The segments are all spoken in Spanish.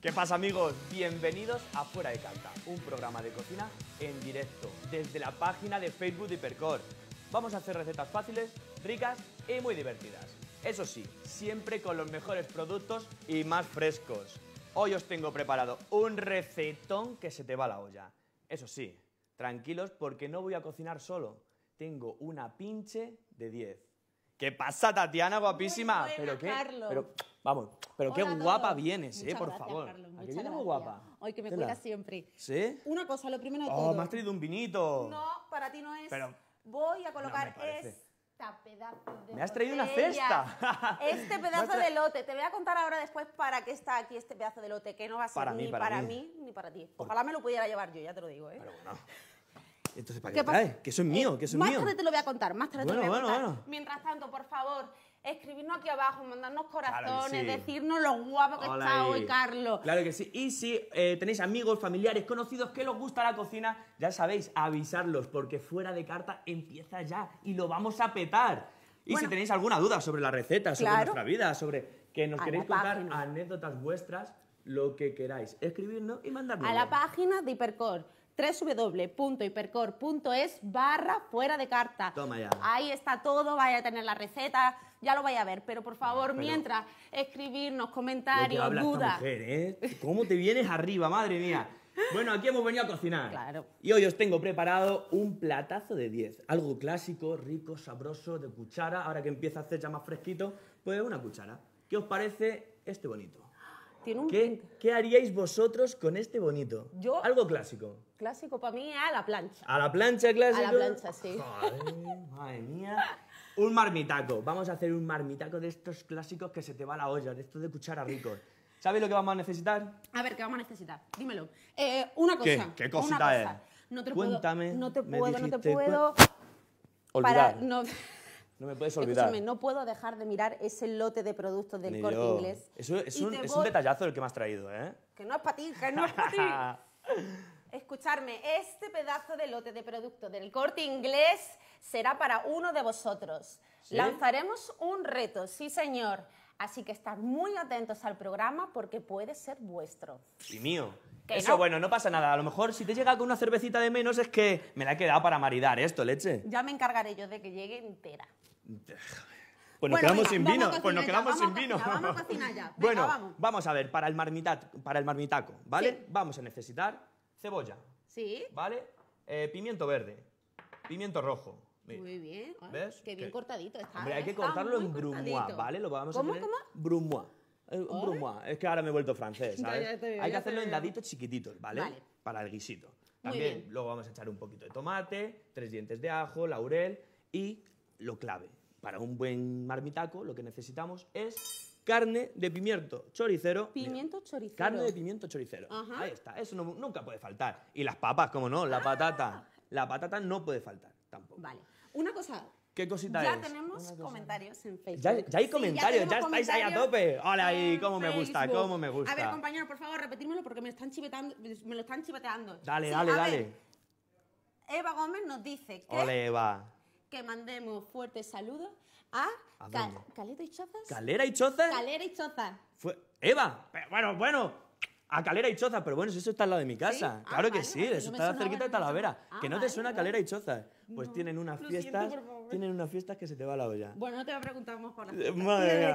¿Qué pasa amigos? Bienvenidos a Fuera de Carta, un programa de cocina en directo desde la página de Facebook de Hipercore. Vamos a hacer recetas fáciles, ricas y muy divertidas. Eso sí, siempre con los mejores productos y más frescos. Hoy os tengo preparado un recetón que se te va a la olla. Eso sí, tranquilos porque no voy a cocinar solo. Tengo una pinche de 10. ¿Qué pasa, Tatiana, guapísima? ¿Pero qué? ¿Pero Vamos, pero qué guapa vienes, eh, por favor. Carlos, Aquí vienes muy guapa. Hoy que me cuidas siempre. ¿Sí? Una cosa, lo primero de Oh, me has traído un vinito. No, para ti no es. Pero- Voy a colocar esta pedazo de Me has traído una cesta. Este pedazo de lote. Te voy a contar ahora después para qué está aquí este pedazo de lote, que no va a ser ni para mí. ni para ti. Ojalá me lo pudiera llevar yo, ya te lo digo, ¿eh? Pero bueno. Entonces, ¿para qué, pasa? Que eso es mío, eh, que eso es mío. más tarde te lo voy a contar, más tarde te lo voy a bueno, contar. bueno. Mientras tanto, por favor, escribirnos aquí abajo, mandarnos corazones, decirnos lo guapo que está hoy, Carlos. Claro que sí. Y si eh, tenéis amigos, familiares, conocidos que les gusta la cocina, ya sabéis, avisarlos, porque fuera de carta empieza ya y lo vamos a petar. Y si tenéis alguna duda sobre la receta, sobre nuestra vida, sobre que nos queréis contar anécdotas vuestras, lo que queráis, escribirnos y mandarnos. A la página de Hipercore www.hipercore.es barra fuera de carta. Toma ya. Ahí está todo, vaya a tener la receta, ya lo vaya a ver. Pero por ah, favor, mientras, escribirnos comentarios, dudas. Mujer, ¿eh? ¿Cómo te vienes arriba, madre mía? Bueno, aquí hemos venido a cocinar. Claro. Y hoy os tengo preparado un platazo de 10. Algo clásico, rico, sabroso, de cuchara. Ahora que empieza a hacer ya más fresquito, pues una cuchara. ¿Qué os parece este bonito? Tiene un ¿Qué, ¿Qué, haríais vosotros con este bonito? Yo. Algo clásico. Clásico para mí a la plancha. ¿A la plancha clásico? A la plancha, sí. Joder, madre mía. Un marmitaco. Vamos a hacer un marmitaco de estos clásicos que se te va la olla, de estos de cuchara ricos. ¿Sabes lo que vamos a necesitar? A ver, ¿qué vamos a necesitar? Dímelo. Eh, una cosa. ¿Qué, ¿Qué cosita es? No te Cuéntame. Puedo, no te puedo, no te puedo. Olvidar. no, me puedes olvidar. Escúchame, no puedo dejar de mirar ese lote de productos del corte inglés. es, un, detallazo el que me has traído, ¿eh? Que no es para ti, que no es para ti. Escucharme, este pedazo de lote de productos del corte inglés será para uno de vosotros. Lanzaremos un reto, sí señor. Así que estad muy atentos al programa porque puede ser vuestro. Y mío. Eso, bueno, no pasa nada. A lo mejor si te llega con una cervecita de menos es que me la he quedado para maridar esto, leche. Ya me encargaré yo de que llegue entera. Pues nos quedamos sin vino. Pues nos quedamos sin vino. vamos cocinar ya. bueno, vamos. a ver, para el, para el marmitaco, ¿vale? Vamos a necesitar cebolla. Sí. ¿Vale? Eh, pimiento verde, pimiento rojo, muy bien. ¿Ves? Qué bien cortadito está. Hombre, hay ¿eh? que cortarlo en brumois, ¿vale? Lo vamos ¿Cómo, a hacer. ¿Cómo? Eh, brumois. Es que ahora me he vuelto francés, ¿sabes? hay que hacerlo en daditos chiquititos, ¿vale? Para el guisito. También luego vamos a echar un poquito de tomate, tres dientes de ajo, laurel y lo clave. Para un buen marmitaco lo que necesitamos es carne de pimiento choricero. Pimiento choricero. Carne de pimiento choricero. Ahí está, eso nunca puede faltar. Y las papas, como no, la ah. patata. La patata no puede faltar tampoco. Vale. Una cosa. ¿Qué cosita ya Tenemos comentarios en Facebook. Ya, hay comentarios, ya, estáis ahí a tope. Hola, ahí! cómo me gusta, cómo me gusta. A ver, compañero, por favor, repetírmelo porque me, están chivetando, me lo están chiveteando. Dale, dale, dale. Eva Gómez nos dice que. Eva. Que mandemos fuertes saludos a. Calera y Chozas. ¿Calera y Chozas? Calera y Chozas. Eva, bueno, bueno. A Calera y Chozas, pero bueno, si eso está al lado de mi casa. Ah, claro que sí, eso está cerquita de Talavera. Ah, que no te suena Calera y Chozas. Pues tienen unas fiestas. tienen unas fiestas que se te va la olla. Bueno, no te voy a preguntar más por las eh, Madre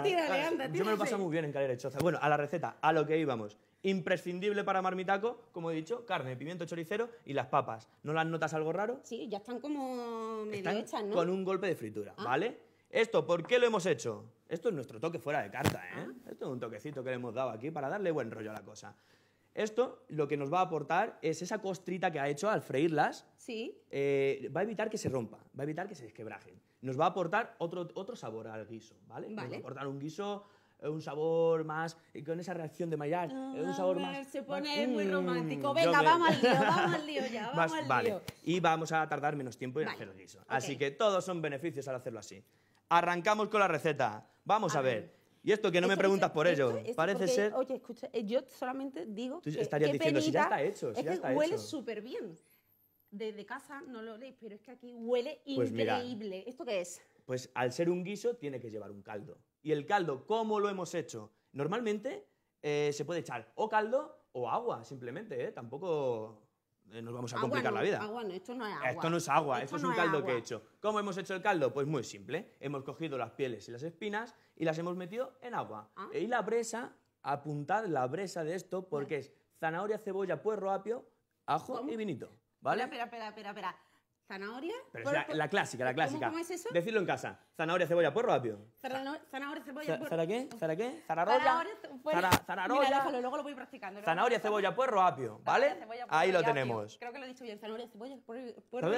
anda, Yo me lo paso muy bien en Calera y Chozas. Bueno, a la receta, a lo que íbamos. Imprescindible para marmitaco, como he dicho, carne, pimiento choricero y las papas. ¿No las notas algo raro? Sí, ya están como medio hechas, ¿no? Con un golpe de fritura, ah. ¿vale? ¿Esto por qué lo hemos hecho? Esto es nuestro toque fuera de carta, ¿eh? Esto es un toquecito que le hemos dado aquí para darle buen rollo a la cosa. Esto lo que nos va a aportar es esa costrita que ha hecho al freírlas. Sí. Eh, va a evitar que se rompa, va a evitar que se desquebraje. Nos va a aportar otro, otro sabor al guiso, ¿vale? Nos va a aportar un guiso eh, un sabor más, eh, con esa reacción de Maillard, un ah, sabor más... Se pone mm, muy romántico. Venga, vamos al lío, vamos al lío ya, vamos al lío. Vale, y vamos a tardar menos tiempo en hacer el guiso. Así que todos son beneficios al hacerlo así. Arrancamos con la receta. Vamos a, ver. Y esto que no me preguntas por ello, parece ser... Oye, escucha, eh, yo solamente digo... que, estarías diciendo, si ya está hecho, si ya está que huele súper bien. Desde casa no lo leéis, pero es que aquí huele pues increíble. ¿Esto qué es? Pues al ser un guiso tiene que llevar un caldo. ¿Y el caldo cómo lo hemos hecho? Normalmente eh, se puede echar o caldo o agua, simplemente, ¿eh? Tampoco eh, nos vamos a ah, complicar la vida. Ah, esto no es agua. Esto no es agua, esto, es un caldo que he hecho. ¿Cómo hemos hecho el caldo? Pues muy simple. Hemos cogido las pieles y las espinas y las hemos metido en agua. Ah. Y la presa, apuntad la bresa de esto porque es zanahoria, cebolla, puerro, apio, ajo y vinito. ¿Vale? Espera, espera, espera, espera. ¿Zanahoria? la, clásica, la clásica. ¿Cómo, es eso? Decirlo en casa. Zanahoria, cebolla, puerro, rápido. zanahoria, cebolla, puerro. ¿Zara qué? ¿Zara qué? zanahoria Zanahoria, cebolla, Mira, déjalo, luego lo voy practicando. zanahoria, cebolla, puerro, apio. ¿Vale? Ahí lo tenemos. Creo que lo he dicho bien. Zanahoria, cebolla, puerro, puerro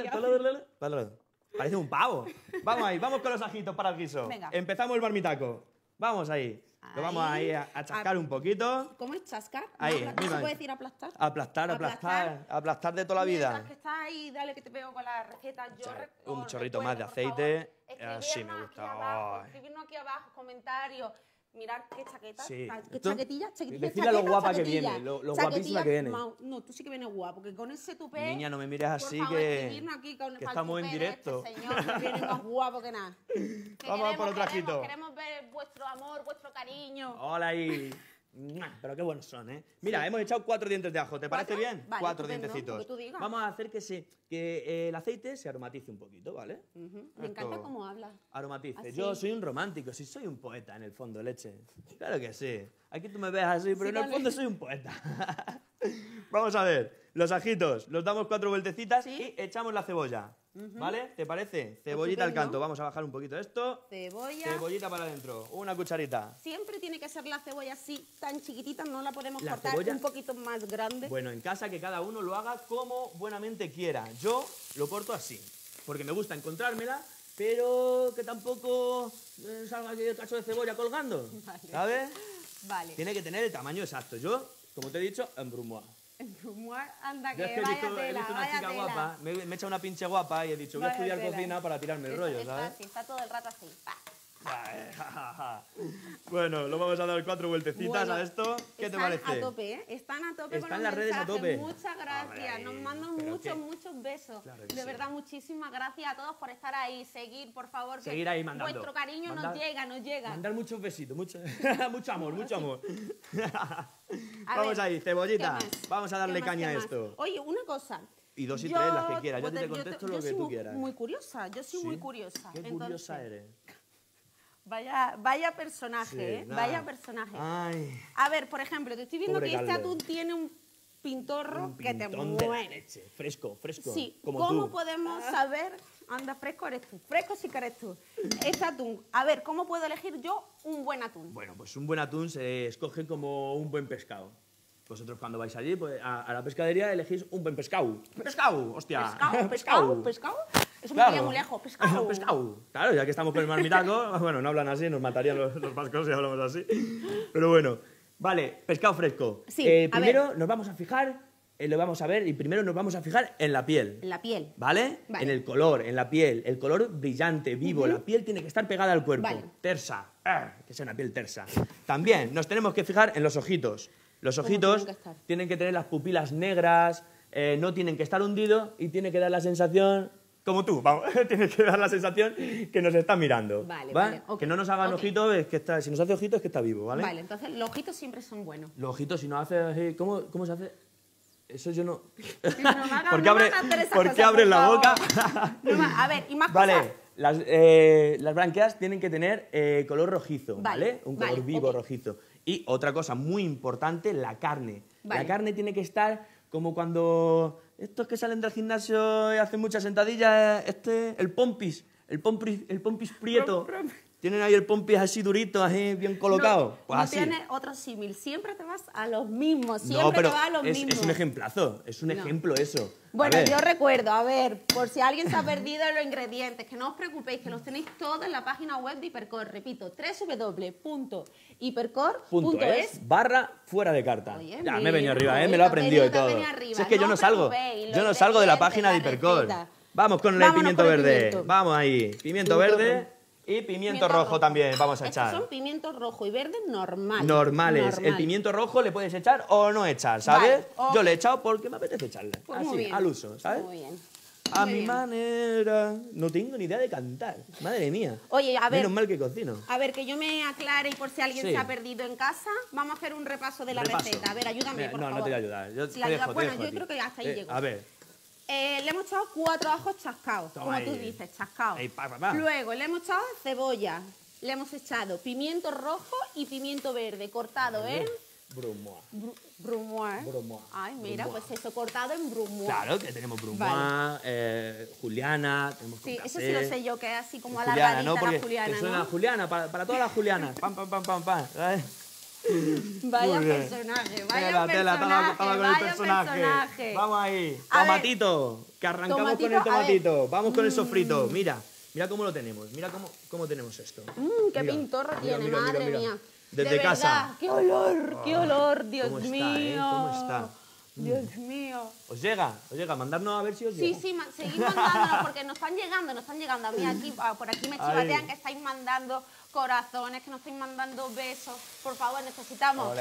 apio. Parece un pavo. Vamos ahí, vamos con los ajitos para el guiso. Empezamos el barmitaco. Vamos ahí. Lo vamos ahí a, a chascar un poquito. ¿Cómo es chascar? Ahí, ¿Se puede decir aplastar? Aplastar, aplastar, aplastar, de toda la vida. ahí, dale que te con la receta. un chorrito más de aceite. Ah, sí me gusta. Escribirnos aquí abajo, comentarios mirar qué chaqueta, qué chaquetillas. chaquetilla, lo guapa que viene, lo, guapísima que viene. No, tú sí que vienes guapo, que con ese tupé. Niña, no me mires así que. estamos en este directo. señor que viene más guapo que nada. Vamos a por otro trajitos. Queremos, queremos ver vuestro amor, vuestro cariño. Hola ahí. Pero qué buenos son, ¿eh? Mira, hemos echado cuatro dientes de ajo. ¿Te parece bien? cuatro dientecitos. Vamos a hacer que, se, que eh, el aceite se aromatice un poquito, ¿vale? Me encanta cómo habla. Aromatice. Yo soy un romántico, sí, soy un poeta en el fondo, leche. Claro que sí. Aquí tú me ves así, pero en el fondo soy un poeta. Vamos a ver. Los ajitos, los damos cuatro vueltecitas y echamos la cebolla. ¿Vale? ¿Te parece? Cebollita al canto. Vamos a bajar un poquito esto. Cebolla. Cebollita para adentro. Una cucharita. Siempre tiene que ser la cebolla así, tan chiquitita, no la podemos cortar un poquito más grande. Bueno, en casa que cada uno lo haga como buenamente quiera. Yo lo corto así, porque me gusta encontrármela, pero que tampoco eh, salga aquí el cacho de cebolla colgando. ¿Sabes? Vale. Tiene que tener el tamaño exacto. Yo, como te he dicho, en brumois. Anda, que, más es que vaya tela, tela. me, he echa una pinche guapa y he dicho, voy a estudiar cocina para tirarme el rollo, está, ¿sabes? está todo el rato así. Pa. bueno, lo vamos a dar cuatro vueltecitas a esto. ¿Qué te parece? Están a tope, ¿eh? Están a tope están con las redes a tope. Muchas gracias. Nos mandan muchos, muchos besos. de verdad, muchísimas gracias a todos por estar ahí. Seguir, por favor. Seguir ahí mandando. Vuestro cariño nos llega, nos llega. Mandar muchos besitos, mucho, mucho amor, mucho amor. vamos ahí, cebollita. Vamos a darle caña a esto. Oye, una cosa. Y dos y tres, las que quieras. Yo te, contesto lo que tú muy, quieras. Muy curiosa, yo soy muy curiosa. ¿Qué curiosa eres? Vaya, vaya personaje, ¿eh? Vaya personaje. Ay. A ver, por ejemplo, te estoy viendo que este atún tiene un pintorro que te leche. Fresco, fresco. Sí, como ¿cómo podemos saber? Anda, fresco eres tú. Fresco sí que eres tú. Este atún. A ver, ¿cómo puedo elegir yo un buen atún? Bueno, pues un buen atún se escoge como un buen pescado. Vosotros cuando vais allí pues, a, la pescadería elegís un buen pescado. ¡Pescado! ¡Hostia! ¿Pescado? ¿Pescado? ¿Pescado? Eso me claro. lejos, pescado. pescado. Claro, ya que estamos con el marmitaco, bueno, no hablan así, nos matarían los, los si hablamos así. Pero bueno, vale, pescado fresco. Sí, eh, primero nos vamos a fijar, eh, lo vamos a ver, y primero nos vamos a fijar en la piel. En la piel. ¿Vale? En el color, en la piel. El color brillante, vivo. La piel tiene que estar pegada al cuerpo. Tersa. Ah, que sea una piel tersa. También nos tenemos que fijar en los ojitos. Los ojitos tienen que, tener las pupilas negras, eh, no tienen que estar hundidos y tiene que dar la sensación como tú, tienes que dar la sensación que nos está mirando. Vale, ¿vale? que no nos hagan ojitos, es que está, si nos hace ojitos es que está vivo, ¿vale? Vale, entonces los ojitos siempre son buenos. Los ojitos, si no hace ¿cómo, se hace? Eso yo no... porque abre, ¿Por qué, abre, la boca? a ver, y más vale. Las, eh, las tienen que tener eh, color rojizo, ¿vale? Un color vivo rojizo. Y otra cosa muy importante, la carne. La carne tiene que estar como cuando estos que salen del gimnasio y hacen muchas sentadillas, este, el pompis, el pompis, el pompis prieto. Tienen ahí el pompis así durito, así bien colocado. No, pues no tienes otro símil. Siempre te vas a los mismos. Siempre te vas a los es, mismos. Es un ejemplazo. Es un ejemplo eso. Bueno, yo recuerdo, a ver, por si alguien se ha perdido los ingredientes, que no os preocupéis, que los tenéis todos en la página web de Hipercor. Repito, www.hipercor.es barra fuera de carta. ya, me he venido arriba, eh, me lo he aprendido y todo. es que yo no salgo. Yo no salgo de la página de Hipercor. Vamos con el pimiento verde. Vamos ahí. pimiento verde. Y pimiento, rojo, también vamos a echar. son pimientos rojo y verde normal. normales. Normales. El pimiento rojo le puedes echar o no echar, ¿sabes? Yo le he echado porque me apetece echarle. Pues así, al uso, ¿sabes? Muy bien. A mi manera. No tengo ni idea de cantar. Madre mía. Oye, a ver. Menos mal que cocino. A ver, que yo me aclare y por si alguien se ha perdido en casa, vamos a hacer un repaso de la receta. A ver, ayúdame, por no, favor. No, te voy a ayudar. Yo, bueno, yo creo que hasta ahí eh, llego. A ver. Eh, le hemos echado cuatro ajos chascados, como tú dices, chascados. Luego le hemos echado cebolla, le hemos echado pimiento rojo y pimiento verde, cortado en... Brumois. Br brumois. Ay, mira, pues eso, cortado en brumois. Claro, que tenemos brumois, eh, juliana, tenemos Sí, eso sí lo sé yo, que es así como a alargadita la juliana, suena ¿no? juliana, para, para todas las julianas. pam, pam, pam, pam, pam. Vaya personaje, vaya personaje. Vamos ahí. tomatito, que arrancamos con el tomatito. Vamos con el mm. sofrito. Mira, mira cómo lo tenemos. Mira cómo, tenemos esto. Mmm, qué pintor tiene, madre mía. Desde casa. qué olor, qué ah, olor, Dios mío. Eh? Mm. Dios mío. ¿Os llega? ¿Os llega? Mandarnos a ver si os llega. Sí, sí, seguid mandándonos porque nos están llegando, nos están llegando. A mí aquí, por aquí me chivatean que estáis mandando corazones, que nos estáis mandando besos. Por favor, necesitamos.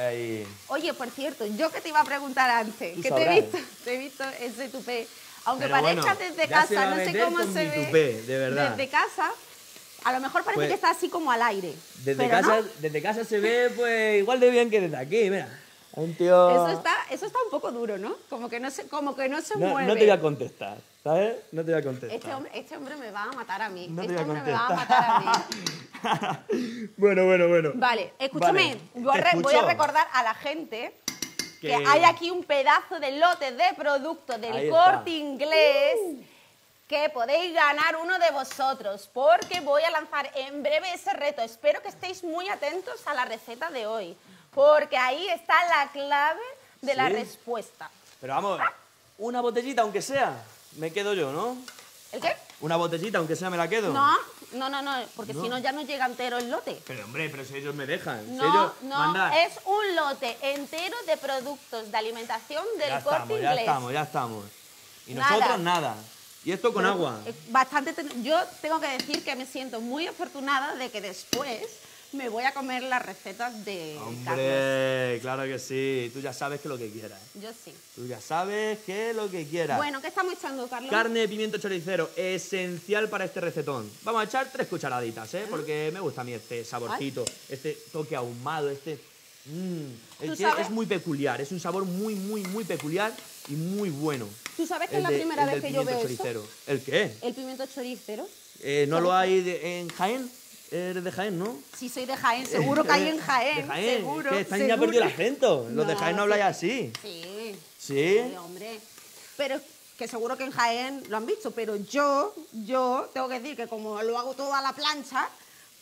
Oye, por cierto, yo que te iba a preguntar antes, que te he visto, te he visto ese tupé. Aunque parezca desde casa, no sé cómo se ve. de verdad. Desde casa, a lo mejor parece pues que está así como al aire. Desde, casa, desde casa se ve pues igual de bien que desde aquí, mira. Un tío... Eso está, eso está un poco duro, ¿no? Como que no se, como que no se mueve. No te voy a contestar, ¿sabes? No te voy a contestar. Este hombre, este hombre me va a matar a mí. No este te voy a hombre me va a matar a mí. bueno, bueno, bueno. Vale, escúchame. Voy, a recordar a la gente que... hay aquí un pedazo de lote de productos del corte inglés. que podéis ganar uno de vosotros, porque voy a lanzar en breve ese reto. Espero que estéis muy atentos a la receta de hoy. Porque ahí está la clave de la respuesta. Pero vamos, una botellita aunque sea, me quedo yo, ¿no? ¿El qué? Una botellita aunque sea me la quedo. No, no, no, porque si no ya no llega entero el lote. Pero hombre, pero si ellos me dejan. No, no, es un lote entero de productos de alimentación del ya corte inglés. Ya estamos, ya estamos. Y nosotros nada. Y esto con agua. Bastante. Yo tengo que decir que me siento muy afortunada de que después me voy a comer las recetas de Hombre, claro que sí. Tú ya sabes que lo que quieras. Yo sí. Tú ya sabes que lo que quieras. Bueno, ¿qué estamos echando, Carlos? Carne de pimiento choricero, esencial para este recetón. Vamos a echar tres cucharaditas, ¿eh? Ah. Porque me gusta a mí este saborcito, este toque ahumado, este... Mm, es muy peculiar, es un sabor muy, muy, muy peculiar y muy bueno. ¿Tú sabes que es la primera vez que yo veo choricero. ¿El qué? ¿El pimiento choricero? Eh, ¿No lo hay en Jaén? Eh, eres de Jaén, ¿no? Sí, soy de Jaén, eh, seguro que hay eh, en Jaén. De Jaén. Seguro. Están que España perdido el acento. Los de Jaén no habláis así. Sí. Sí. hombre. Pero que seguro que en Jaén lo han visto, pero yo, yo tengo que decir que como lo hago todo a la plancha,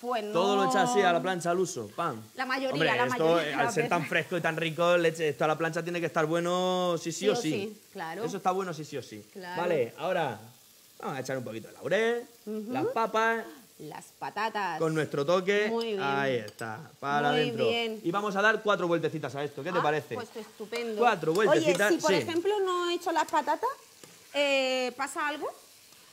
pues no... Todo lo echas así a la plancha al uso, pam. La mayoría, Hombre, la mayoría. Al ser tan fresco y tan rico, esto a la plancha tiene que estar bueno sí, sí, o sí. Claro. Eso está bueno sí, sí o sí. Claro. Vale, ahora vamos a echar un poquito de laurel, las papas las patatas. Con nuestro toque. Muy bien. Ahí está, para Muy Y vamos a dar cuatro vueltecitas a esto, ¿qué te ah, parece? Pues estupendo. Cuatro vueltecitas. si por ejemplo no he hecho las patatas, eh, ¿pasa algo?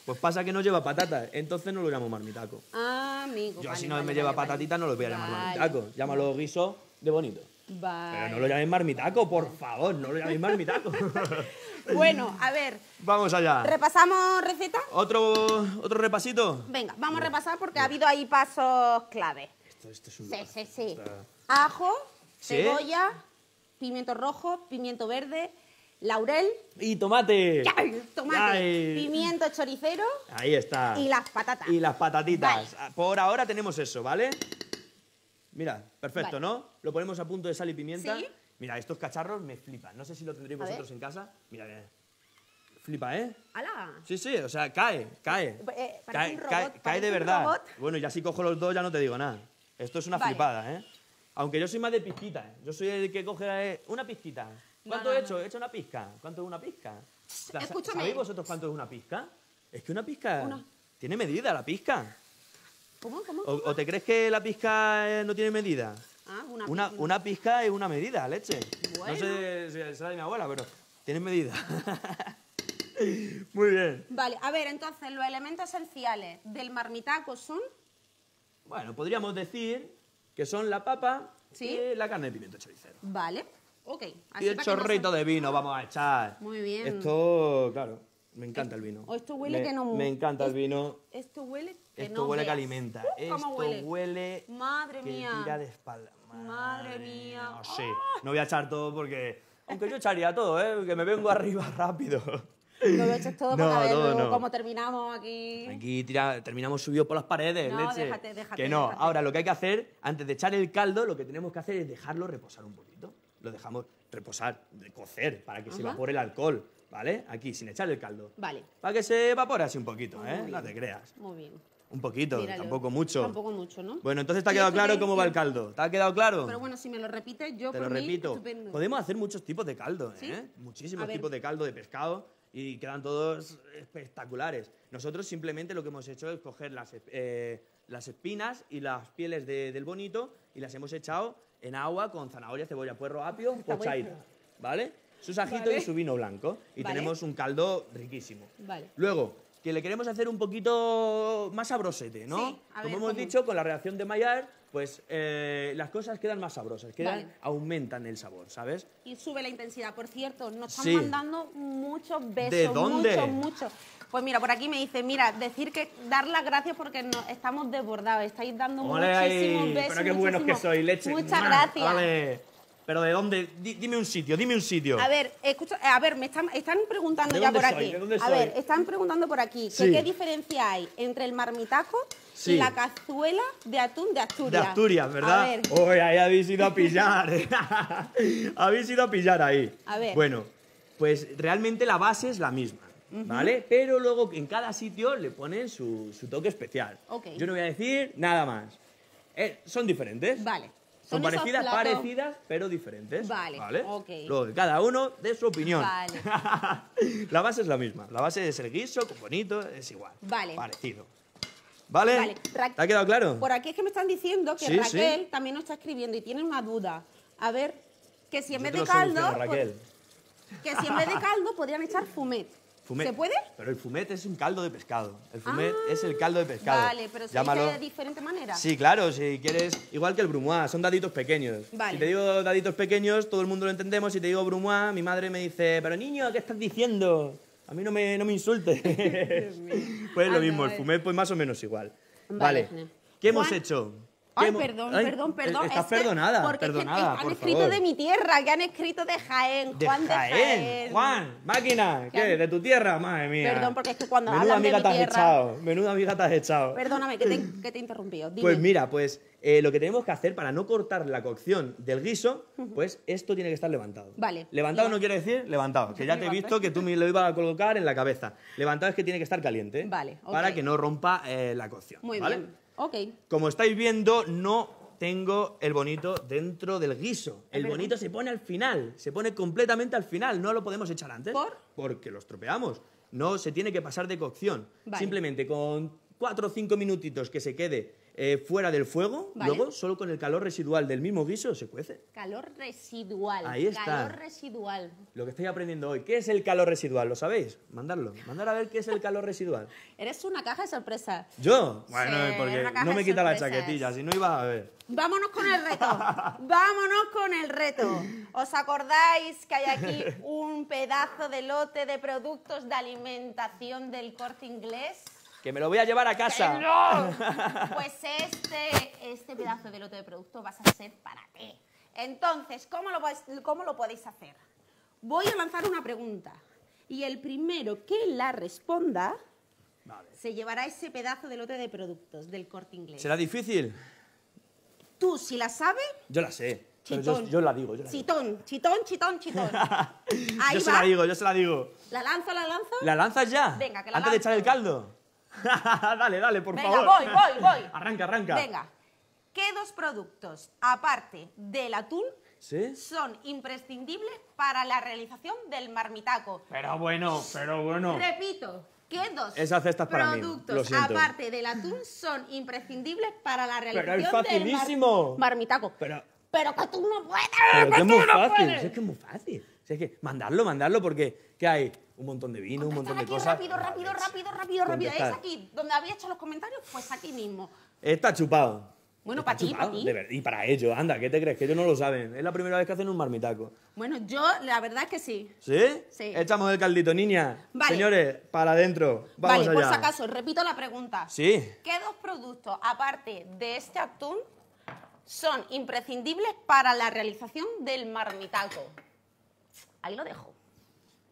Pues pasa que no lleva patatas, entonces no lo llamamos marmitaco. Ah, amigo. Yo si no me lleva patatitas no lo voy a llamar marmitaco. Llámalo guiso de bonito. Pero no lo llaméis marmitaco, por favor, no lo llaméis marmitaco. bueno, a ver. Vamos allá. ¿Repasamos receta? ¿Otro, otro repasito? Venga, vamos a repasar porque ha habido ahí pasos clave. Esto, es un... Sí, sí, sí. Ajo, cebolla, pimiento rojo, pimiento verde, laurel. Y tomate. ¡Ay, tomate. Eh. Pimiento choricero. Ahí está. Y las patatas. Y las patatitas. Ah, por ahora tenemos eso, ¿vale? Mira, perfecto, ¿no? Lo ponemos a punto de sal y pimienta. Mira, estos cacharros me flipan. No sé si lo tendréis vosotros en casa. Mira, mira. Flipa, ¿eh? ¡Hala! Sí, sí, o sea, cae, cae. Eh, cae, cae, de verdad. Bueno, ya si cojo los dos ya no te digo nada. Esto es una flipada, ¿eh? Aunque yo soy más de pizquita. ¿eh? Yo soy el que coge una pizquita. ¿Cuánto he hecho? He hecho una pizca. ¿Cuánto es una pizca? Escúchame. ¿Sabéis vosotros cuánto es una pizca? Es que una pizca... Tiene medida la pizca. ¿Cómo, cómo, O, te crees que la pizca eh, no tiene medida? Ah, una, una, pizca. es una medida, leche. No sé si es la de mi abuela, pero tiene medida. Muy bien. Vale, a ver, entonces, los elementos esenciales del marmitaco son... Bueno, podríamos decir que son la papa y la carne de pimiento choricero. Vale, ok. y el chorrito de vino vamos a echar. Muy bien. Esto, claro, me encanta el vino. O esto huele me, que no... Me encanta el vino. Esto huele esto huele que alimenta. esto huele? Madre que tira de espalda. Madre, mía. No sé, ¡Ah! no voy a echar todo porque... Aunque yo echaría todo, ¿eh? Que me vengo arriba rápido. No lo eches todo no, para ver no, cómo terminamos aquí. Aquí terminamos subidos por las paredes, no, Déjate, déjate, que no. Ahora, lo que hay que hacer, antes de echar el caldo, lo que tenemos que hacer es dejarlo reposar un poquito. Lo dejamos reposar, cocer, para que se evapore el alcohol, ¿vale? Aquí, sin echar el caldo. Vale. Para que se evapore así un poquito, ¿eh? No te creas. Muy bien. Un poquito, tampoco mucho. Bueno, entonces te ha quedado claro cómo va el caldo. ¿Te ha quedado claro? Pero bueno, si me lo repites, yo te lo repito. Podemos hacer muchos tipos de caldo, ¿eh? Muchísimos tipos de caldo de pescado y quedan todos espectaculares. Nosotros simplemente lo que hemos hecho es coger las, eh, las espinas y las pieles del bonito y las hemos echado en agua con zanahoria, cebolla, puerro, apio, pochaid, ¿vale? Su sajito y su vino blanco. Y tenemos un caldo riquísimo. Vale. Luego, que le queremos hacer un poquito más sabrosete, ¿no? Sí, a ver, Como hemos dicho, con la reacción de Maillard, pues eh, las cosas quedan más sabrosas, quedan, aumentan el sabor, ¿sabes? Y sube la intensidad. Por cierto, nos están mandando muchos besos. ¿De dónde? Muchos, muchos. Pues mira, por aquí me dice, mira, decir que dar las gracias porque estamos desbordados. Estáis dando muchísimos besos. Pero qué buenos que sois, leche. Muchas gracias. Vale. Pero ¿de dónde? dime un sitio, dime un sitio. A ver, escucha, a ver, me están, preguntando ya por aquí. a ver, están preguntando por aquí qué diferencia hay entre el marmitajo y la cazuela de atún de Asturias. De Asturias, ¿verdad? A ver, Uy, ahí habéis ido a pillar. ¿eh? habéis ido a pillar ahí. A ver. Bueno, pues realmente la base es la misma, ¿vale? Pero luego en cada sitio le ponen su, toque especial. Ok. Yo no voy a decir nada más. Eh, son diferentes. vale. Son, parecidas, parecidas, pero diferentes. Vale, ¿vale? Luego, cada uno de su opinión. Vale. la base es la misma. La base es el guiso, con bonito, es igual. Vale. Parecido. ¿Vale? vale. te ha quedado claro? Por aquí es que me están diciendo que Raquel también nos está escribiendo y tiene una duda. A ver, que si en vez de caldo... Pues, que si en vez de caldo podrían echar fumet. ¿Se puede? Pero el fumet es un caldo de pescado. El fumet ah, es el caldo de pescado. Vale, pero se puede de diferente manera. Sí, claro, si quieres... Igual que el brumois, son daditos pequeños. Si te digo daditos pequeños, todo el mundo lo entendemos. Si te digo brumois, mi madre me dice, pero niño, ¿qué estás diciendo? A mí no me, no me insultes. pues lo mismo, el eh. fumet pues más o menos igual. Vale. ¿Qué hemos hecho? Ay, perdón, eh, perdón, perdón. Estás es que, perdonada, porque han escrito de mi tierra, que han escrito de Jaén, Juan de, Jaén, Juan, máquina, ¿qué? ¿De tu tierra? Madre mía. Perdón, porque es que cuando Menuda hablan de mi tierra... Echado, menuda amiga te has echado. Perdóname, que te, que interrumpí. Pues mira, pues eh, lo que tenemos que hacer para no cortar la cocción del guiso, pues esto tiene que estar levantado. Vale. Levantado no quiere decir levantado, que ya te he visto que tú me lo ibas a colocar en la cabeza. Levantado es que tiene que estar caliente. ¿eh? Vale, Para que no rompa la cocción. Muy bien. Como estáis viendo, no tengo el bonito dentro del guiso. El bonito se pone al final, se pone completamente al final, no lo podemos echar antes. ¿Por? Porque lo estropeamos. No se tiene que pasar de cocción. Simplemente con cuatro o cinco minutitos que se quede eh, fuera del fuego, luego solo con el calor residual del mismo guiso se cuece. Calor residual. Ahí está. Calor residual. Lo que estoy aprendiendo hoy. ¿Qué es el calor residual? ¿Lo sabéis? Mandadlo, mandad a ver qué es el calor residual. Eres una caja de sorpresa. ¿Yo? Bueno, porque no me quita la chaquetilla, si no iba a ver. Vámonos con el reto. Vámonos con el reto. ¿Os acordáis que hay aquí un pedazo de lote de productos de alimentación del corte inglés? Que me lo voy a llevar a casa. ¡No! Pues este, este pedazo de lote de producto vas a hacer para ti. Entonces, ¿cómo lo, ¿cómo lo podéis hacer? Voy a lanzar una pregunta. Y el primero que la responda se llevará ese pedazo de lote de productos del corte inglés. ¿Será difícil? Tú, si la sabes. Yo la sé. yo, la digo. chitón, chitón, chitón, chitón. yo se la digo, yo se la digo. ¿La lanzo, la lanzo? ¿La lanzas ya? Venga, que la Antes de echar el caldo. dale, dale, por favor. voy, voy, voy. Arranca, arranca. Venga. ¿Qué dos productos, aparte del atún, ¿Sí? son imprescindibles para la realización del marmitaco? Pero bueno, pero bueno. Repito, ¿qué dos productos, para mí, aparte del atún, son imprescindibles para la realización pero es facilísimo. del marmitaco? Pero... Pero que tú no puedes. Pero que es muy fácil, puedes. es que es muy fácil es que mandarlo, mandarlo, porque ¿qué hay? Un montón de vino, un montón de cosas. Rápido, rápido, rápido, rápido, rápido. Es aquí, donde había hecho los comentarios, pues aquí mismo. Está chupado. Bueno, para ti, para ti. Y para ellos, anda, ¿qué te crees? Que ellos no lo saben. Es la primera vez que hacen un marmitaco. Bueno, yo la verdad es que sí. ¿Sí? Sí. Echamos el caldito, niña. Señores, para adentro. vale, por si acaso, repito la pregunta. Sí. ¿Qué dos productos, aparte de este atún, son imprescindibles para la realización del marmitaco? Ahí lo dejo.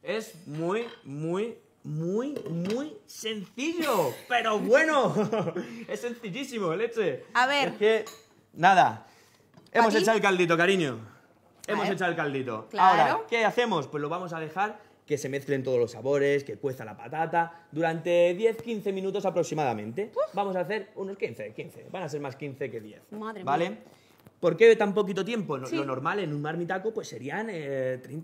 Es muy, muy, muy, muy sencillo. Pero bueno, es sencillísimo, leche. A ver. Porque, nada. Hemos echado el caldito, cariño. Hemos echado el caldito. Claro. Ahora, ¿qué hacemos? Pues lo vamos a dejar que se mezclen todos los sabores, que cueza la patata, durante 10-15 minutos aproximadamente. Vamos a hacer unos 15, 15. Van a ser más 15 que 10. Madre ¿Vale? Mía. ¿Por qué tan poquito tiempo? Lo normal en un marmitaco pues serían 30,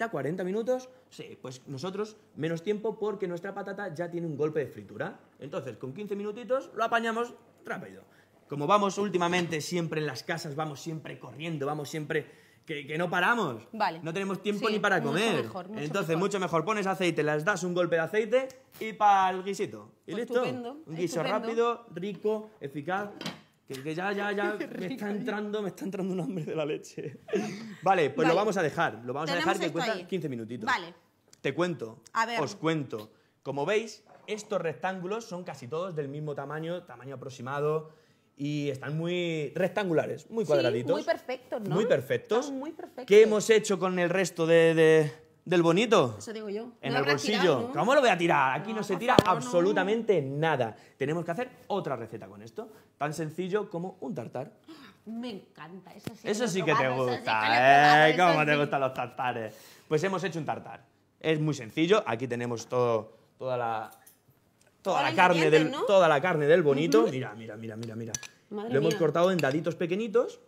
eh, 40 minutos. Sí, pues nosotros menos tiempo porque nuestra patata ya tiene un golpe de fritura. Entonces, con 15 minutitos lo apañamos rápido. Como vamos últimamente siempre en las casas, vamos siempre corriendo, vamos siempre que, no paramos. Vale. No tenemos tiempo ni para comer. Entonces, mucho mejor. Pones aceite, las das un golpe de aceite y para el guisito. Y pues listo. un guiso rápido, rico, eficaz que, ya, ya, ya me está entrando, me está entrando un hambre de la leche. vale, pues lo vamos a dejar. Lo vamos a dejar que cuesta 15 minutitos. Vale. Te cuento. Os cuento. Como veis, estos rectángulos son casi todos del mismo tamaño, tamaño aproximado, y están muy rectangulares, muy cuadraditos. muy perfectos, ¿no? Muy perfectos. muy perfectos. ¿Qué hemos hecho con el resto de del bonito. Eso digo yo. En el bolsillo. ¿Cómo lo voy a tirar? Aquí no, se tira absolutamente nada. Tenemos que hacer otra receta con esto. Tan sencillo como un tartar. Me encanta. Eso sí, eso que, sí que te gusta. ¿eh? ¿Cómo te gustan los tartares? Pues hemos hecho un tartar. Es muy sencillo. Aquí tenemos toda la... Toda la, carne del, toda la carne del bonito. Mira, mira, mira, mira, mira. lo hemos cortado en daditos pequeñitos.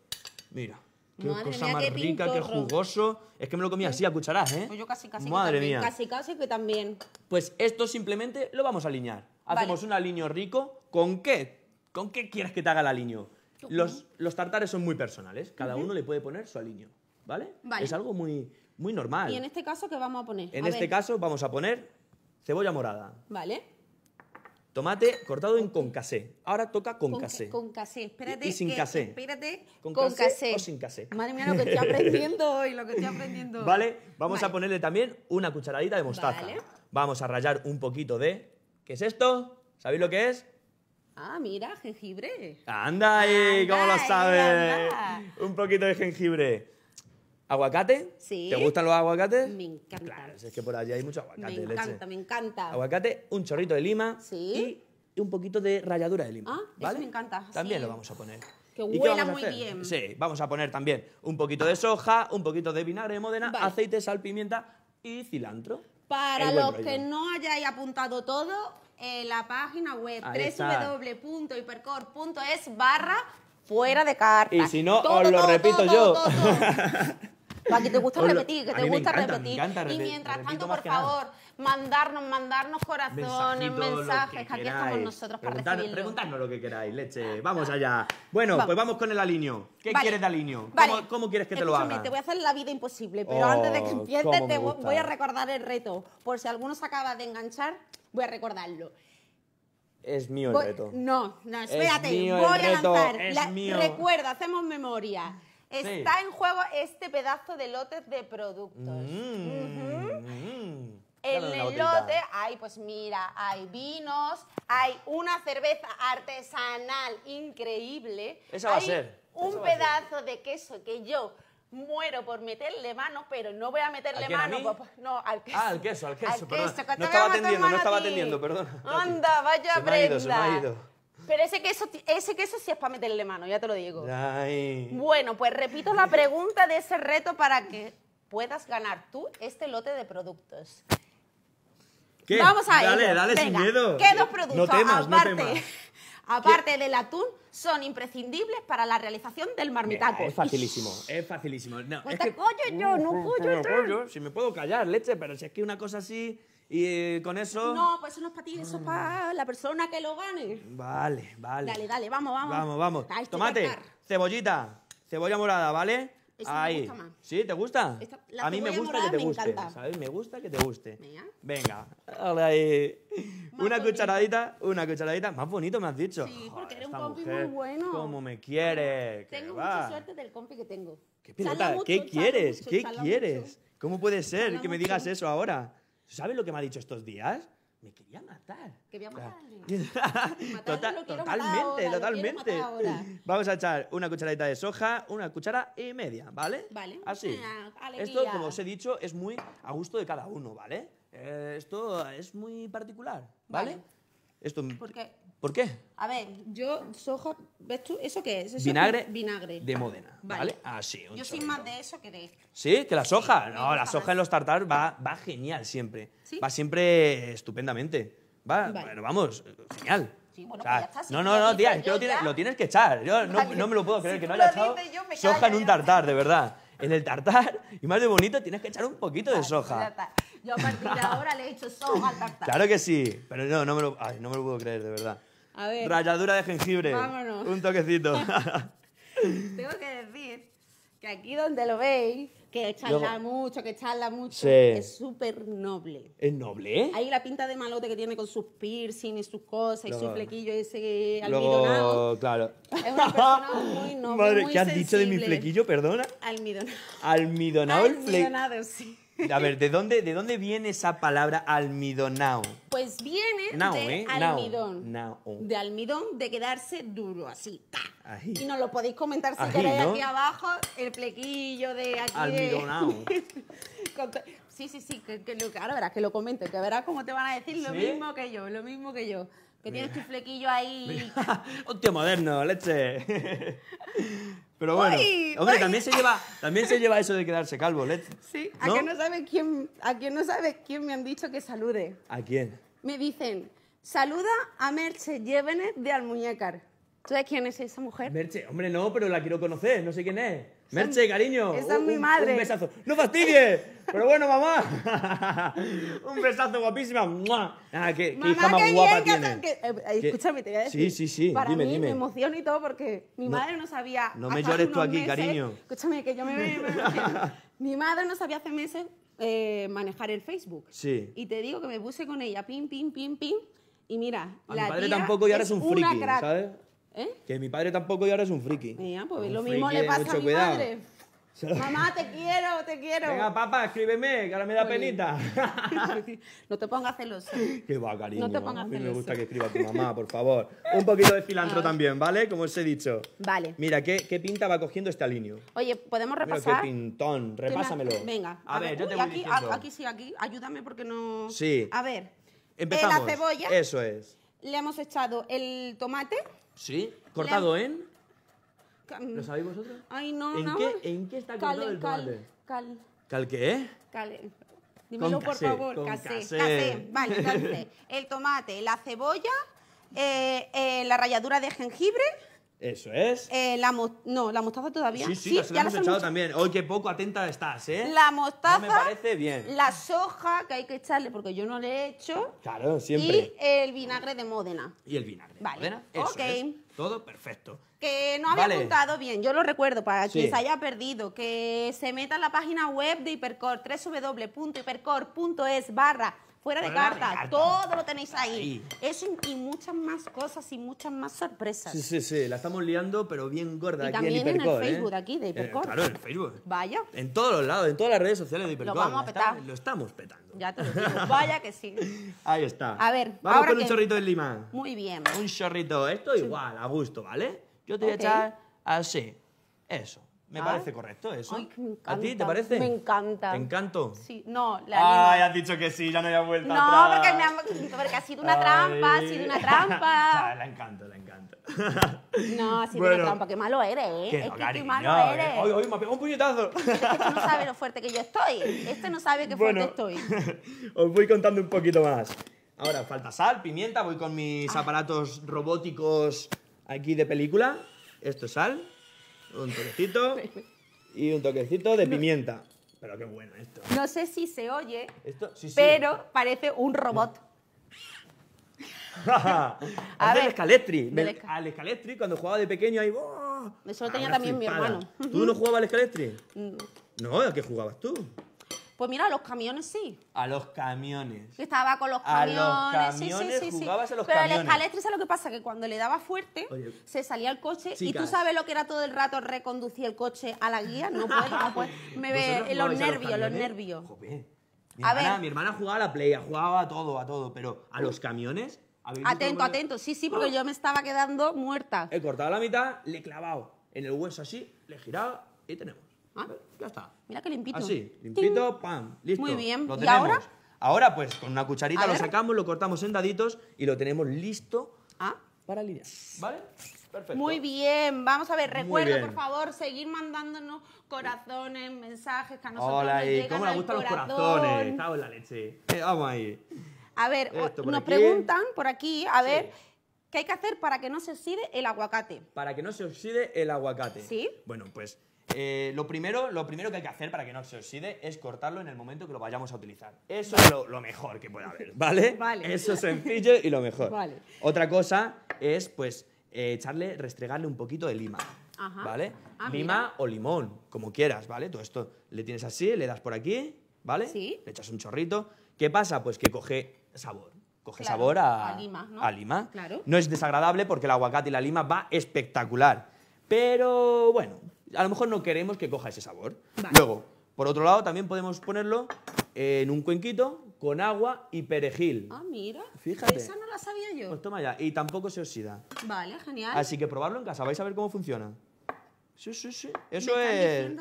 Mira. Qué cosa más rica, qué jugoso. Es que me lo comía así a cucharadas, ¿eh? Pues yo casi casi Madre mía. Casi casi que también. Pues esto simplemente lo vamos a alinear. Hacemos un aliño rico. ¿Con qué? ¿Con qué quieres que te haga el aliño? Los, los tartares son muy personales. Cada uno le puede poner su aliño. ¿Vale? Es algo muy, muy normal. ¿Y en este caso qué vamos a poner? En este caso vamos a poner cebolla morada. Vale. Tomate cortado en concasé. Ahora toca concasé. Concasé, espérate. Y, sin que, casé. Espérate, con, con O sin casé. Madre mía, lo que estoy aprendiendo hoy, lo que estoy aprendiendo Vale, vamos a ponerle también una cucharadita de mostaza. Vamos a rayar un poquito de... ¿Qué es esto? ¿Sabéis lo que es? Ah, mira, jengibre. Anda ahí, ¿cómo lo eh, sabes? Un poquito de jengibre. ¿Aguacate? Sí. ¿Te gustan los aguacates? Me encanta. Claro, es que por allá hay mucho aguacate. Me encanta, me encanta. Aguacate, un chorrito de lima y un poquito de ralladura de lima. Ah, ¿vale? eso me encanta. También lo vamos a poner. Que huela muy bien. Sí, vamos a poner también un poquito de soja, un poquito de vinagre de Modena, aceite, sal, pimienta y cilantro. Para los que no hayáis apuntado todo, eh, la página web www.hipercor.es barra fuera de carta. Y si no, os lo repito yo. Que te gusta repetir, que te gusta repetir. y mientras tanto, por favor, mandarnos, mandarnos corazones, mensajes, que, aquí estamos nosotros para recibirlo. Preguntadnos lo que queráis, leche. Vamos allá. Bueno, pues vamos con el alineo. ¿Qué quieres de alineo? ¿Cómo, quieres que te lo haga? te voy a hacer la vida imposible, pero oh, antes de que empieces te voy a recordar el reto. Por si alguno se acaba de enganchar, voy a recordarlo. Es mío el reto. No, no, espérate, voy a lanzar. Recuerda, hacemos memoria está en juego este pedazo de lotes de productos. Mm, mm. en el lote hay, pues mira, hay vinos, hay una cerveza artesanal increíble. Esa va hay a ser. Un pedazo de queso que yo muero por meterle mano, pero no voy a meterle mano. No, al queso. Ah, al queso, al queso, al no estaba atendiendo, no estaba atendiendo, perdón. Anda, vaya se prenda. Me ha ido, se me pero ese queso, ese queso sí es para meterle mano, ya te lo digo. Bueno, pues repito la pregunta de ese reto para que puedas ganar tú este lote de productos. ¿Qué? Vamos a Dale, dale sin miedo. ¿Qué dos productos? aparte, del atún, son imprescindibles para la realización del marmitaco. es facilísimo, es facilísimo. No, pues yo, no, Si me puedo callar, leche, pero si es que una cosa así... Y eh, con eso. No, pues eso no es para ti, eso es para ah. la persona que lo gane. Vale, vale. Dale, dale, vamos, vamos. Vamos, vamos. Tomate, cebollita, cebolla morada, ¿vale? Ahí. ¿Sí? ¿Te gusta? a mí me gusta que te me guste. ¿Sabes? Me gusta que te guste. Venga. Venga. Una cucharadita, una cucharadita. Más bonito me has dicho. Sí, porque eres un compi muy bueno. Como me quieres. Tengo mucha suerte del compi que tengo. ¿Qué pelota! ¿Qué quieres? ¿Qué quieres? ¿Cómo puede ser que me digas eso ahora? ¿Sabes lo que me ha dicho estos días? Me quería matar. Quería matarle. Total, totalmente, totalmente. Vamos a echar una cucharadita de soja, una cuchara y media, ¿vale? Vale. Así. esto, como os he dicho, es muy a gusto de cada uno, ¿vale? Eh, esto es muy particular, ¿vale? Esto... ¿Por qué? ¿Por qué? A ver, yo soja, ¿ves tú? ¿Eso qué es? vinagre, vinagre de Modena. ¿vale? Así, un Yo soy más de eso que de esto. ¿Sí? ¿Que la soja? no, la soja en los tartars va, va genial siempre. ¿Sí? Va siempre estupendamente. Va, vale. bueno, vamos, genial. Sí, bueno, pues ya está, no, no, no, tía, es lo tienes, que echar. Yo no, me lo puedo creer, que no haya echado soja en un tartar, de verdad. En el tartar, y más de bonito, tienes que echar un poquito de soja. Yo a partir de ahora le he hecho soja al tartar. Claro que sí, pero no, no me lo, no me lo puedo creer, de verdad. A ver. Ralladura de jengibre. Vámonos. Un toquecito. Tengo que decir que aquí donde lo veis, que charla mucho, que charla mucho, es súper noble. ¿Es noble? Ahí la pinta de malote que tiene con sus piercings y sus cosas y su flequillo ese almidonado. claro. Es una persona muy noble. ¿qué has dicho de mi flequillo? Perdona. Almidonado. Almidonado, Almidonado, sí. A ver, ¿de dónde, ¿de dónde viene esa palabra almidonao? Pues viene de ¿eh? almidón. De almidón, de quedarse duro, así. Y nos lo podéis comentar si queréis aquí abajo, el plequillo de aquí. Almidonao. sí, sí, sí, que, ahora verás que lo comento, que verás cómo te van a decir lo mismo que yo, lo mismo que yo. Que tienes tu flequillo ahí. Hostia, moderno, leche. Pero bueno, hombre, También, se lleva, también se lleva eso de quedarse calvo, Let. Sí, ¿a, quien no sabe quién, ¿a no sabe quién me han dicho que salude? ¿A quién? Me dicen, saluda a Merche Llévenes de Almuñécar. ¿Tú sabes quién es esa mujer? Merche, hombre, no, pero la quiero conocer, no sé quién es. Merche, cariño. Esa es madre. Un besazo. ¡No fastidies! Pero bueno, mamá. un besazo guapísima. Ah, qué, mamá, hija más qué guapa eh, Que, escúchame, te voy a decir. Sí, sí, sí. Para dime, mí dime. me emociona y todo porque mi madre no sabía. No me llores tú aquí, cariño. Escúchame, que yo me. me, mi madre no sabía hace meses eh, manejar el Facebook. Sí. Y te digo que me puse con ella, pim, pim, pim, pim. Y mira, a mi padre tampoco ya ahora es un friki, ¿sabes? ¿Eh? Que mi padre tampoco y ahora es un friki. Mira, pues lo mismo le pasa a mi padre. madre. Mamá, te quiero, te quiero. Venga, papá, escríbeme, que ahora me da penita. no te pongas celoso. Qué va, No te pongas celoso. A mí me gusta que escriba tu mamá, por favor. Un poquito de filantro ah. también, ¿vale? Como os he dicho. Vale. Mira, ¿qué, qué pinta va cogiendo este alineo? Oye, ¿podemos repasar? Mira, qué pintón. Repásamelo. Venga. A, ver, yo te voy aquí, diciendo. aquí sí, aquí. Ayúdame porque no... Sí. A ver. Empezamos. la cebolla. Eso es. Le hemos echado el tomate. ¿Sí? ¿Cortado en? ¿Lo sabéis vosotros? Ay, no, ¿En no. Qué, ¿En qué está cortado cal, el tomate? Cal. ¿Cal qué? Cal. Eh, dímelo, por favor. Casé. Vale, casé. el tomate, la cebolla, eh, eh, la ralladura de jengibre eso es. Eh, no, la mostaza todavía. Sí, sí, sí ya hemos echado también. Oye, qué poco atenta estás, ¿eh? La mostaza. No me parece bien. La soja que hay que echarle, porque yo no le he hecho. Claro, siempre. Y el vinagre de Módena. Y el vinagre de vale. Módena. Todo perfecto. Que no había contado apuntado bien, yo lo recuerdo para quien se haya perdido, que se meta en la página web de Hipercore, www.hipercore.es barra fuera de, carta, todo lo tenéis ahí. Eso y muchas más cosas y muchas más sorpresas. Sí, sí, sí, la estamos liando, pero bien gorda. Y aquí también en, en el ¿eh? Facebook aquí de eh, Hipercor. claro, en el Facebook. Vaya. En todos los lados, en todas las redes sociales de Hipercor. Lo vamos a petar. lo estamos petando. Ya te lo digo, vaya que sí. Ahí está. A ver, vamos ahora con un chorrito de lima. Muy bien. Un chorrito, esto igual, a gusto, ¿vale? Yo te voy a echar así, eso. Me ¿Ah? parece correcto eso. ¿A ti te parece? Me encanta. ¿Te encanto? Sí, no. La Ay, has dicho que sí, ya no había vuelto no, atrás. No, porque, ha, sido una trampa, ha sido una trampa. la encanto, la encanto! no, ha sido una trampa. Qué malo eres, ¿eh? que qué malo eh. eres. Eh. Hoy, me ha un puñetazo. ¡Esto no sabe lo fuerte que yo estoy. Este no sabe qué fuerte estoy. os voy contando un poquito más. Ahora, falta sal, pimienta. Voy con mis ah. aparatos robóticos aquí de película. Esto es sal. Un toquecito. Y un toquecito de pimienta. Pero qué bueno esto. No sé si se oye, pero parece un robot. A ver. el escaletri. Al escaletri, cuando jugaba de pequeño, ahí. Me Eso lo ah, tenía también mi hermano. ¿Tú no jugabas al escaletri? Mm. No, ¿a qué jugabas tú? Pues mira, a los camiones sí. A los camiones. Estaba con los camiones. A sí, sí, sí, a los Pero camiones. el ¿sabes lo que pasa? Que cuando le daba fuerte, se salía el coche y tú sabes lo que era todo el rato reconducir el coche a la guía. No puedo, Me ve los nervios, los, nervios. Mi, a ver. mi hermana jugaba a la playa, jugaba a todo, a todo, pero a los camiones... Atento, atento, sí, sí, porque yo me estaba quedando muerta. He cortado la mitad, le he clavado en el hueso así, le he girado y tenemos. ¿Ah? Ya está. Mira que limpito. Así, limpito, pam, listo. Muy bien. ¿Y ahora? Ahora, pues, con una cucharita lo sacamos, lo cortamos en daditos y lo tenemos listo ah. para lidiar. ¿Vale? Perfecto. Muy bien, vamos a ver, recuerda por favor seguir mandándonos corazones, mensajes que a nosotros Hola, nos ¿cómo le gustan los corazones? Estamos en la leche. Eh, vamos ahí. A ver, nos preguntan por aquí, a ver, ¿qué hay que hacer para que no se oxide el aguacate? Para que no se oxide el aguacate. Sí. Bueno, pues eh, lo, primero, lo primero que hay que hacer para que no se oxide es cortarlo en el momento que lo vayamos a utilizar. Eso es lo, mejor que puede haber, ¿vale? ¿vale? Eso es sencillo y lo mejor. Otra cosa es, pues, eh, echarle, restregarle un poquito de lima. ¿Vale? Ah, lima o limón, como quieras, ¿vale? Todo esto le tienes así, le das por aquí, ¿vale? Sí. Le echas un chorrito. ¿Qué pasa? Pues que coge sabor coge sabor a, lima. ¿no? A lima. Claro. no es desagradable porque el aguacate y la lima va espectacular. Pero bueno, a lo mejor no queremos que coja ese sabor. Luego, por otro lado, también podemos ponerlo en un cuenquito con agua y perejil. Ah, mira. Fíjate. Esa no la sabía yo. Pues toma ya. Y tampoco se oxida. Vale, genial. Así que probarlo en casa. Vais a ver cómo funciona. Sí, sí, sí. Eso es,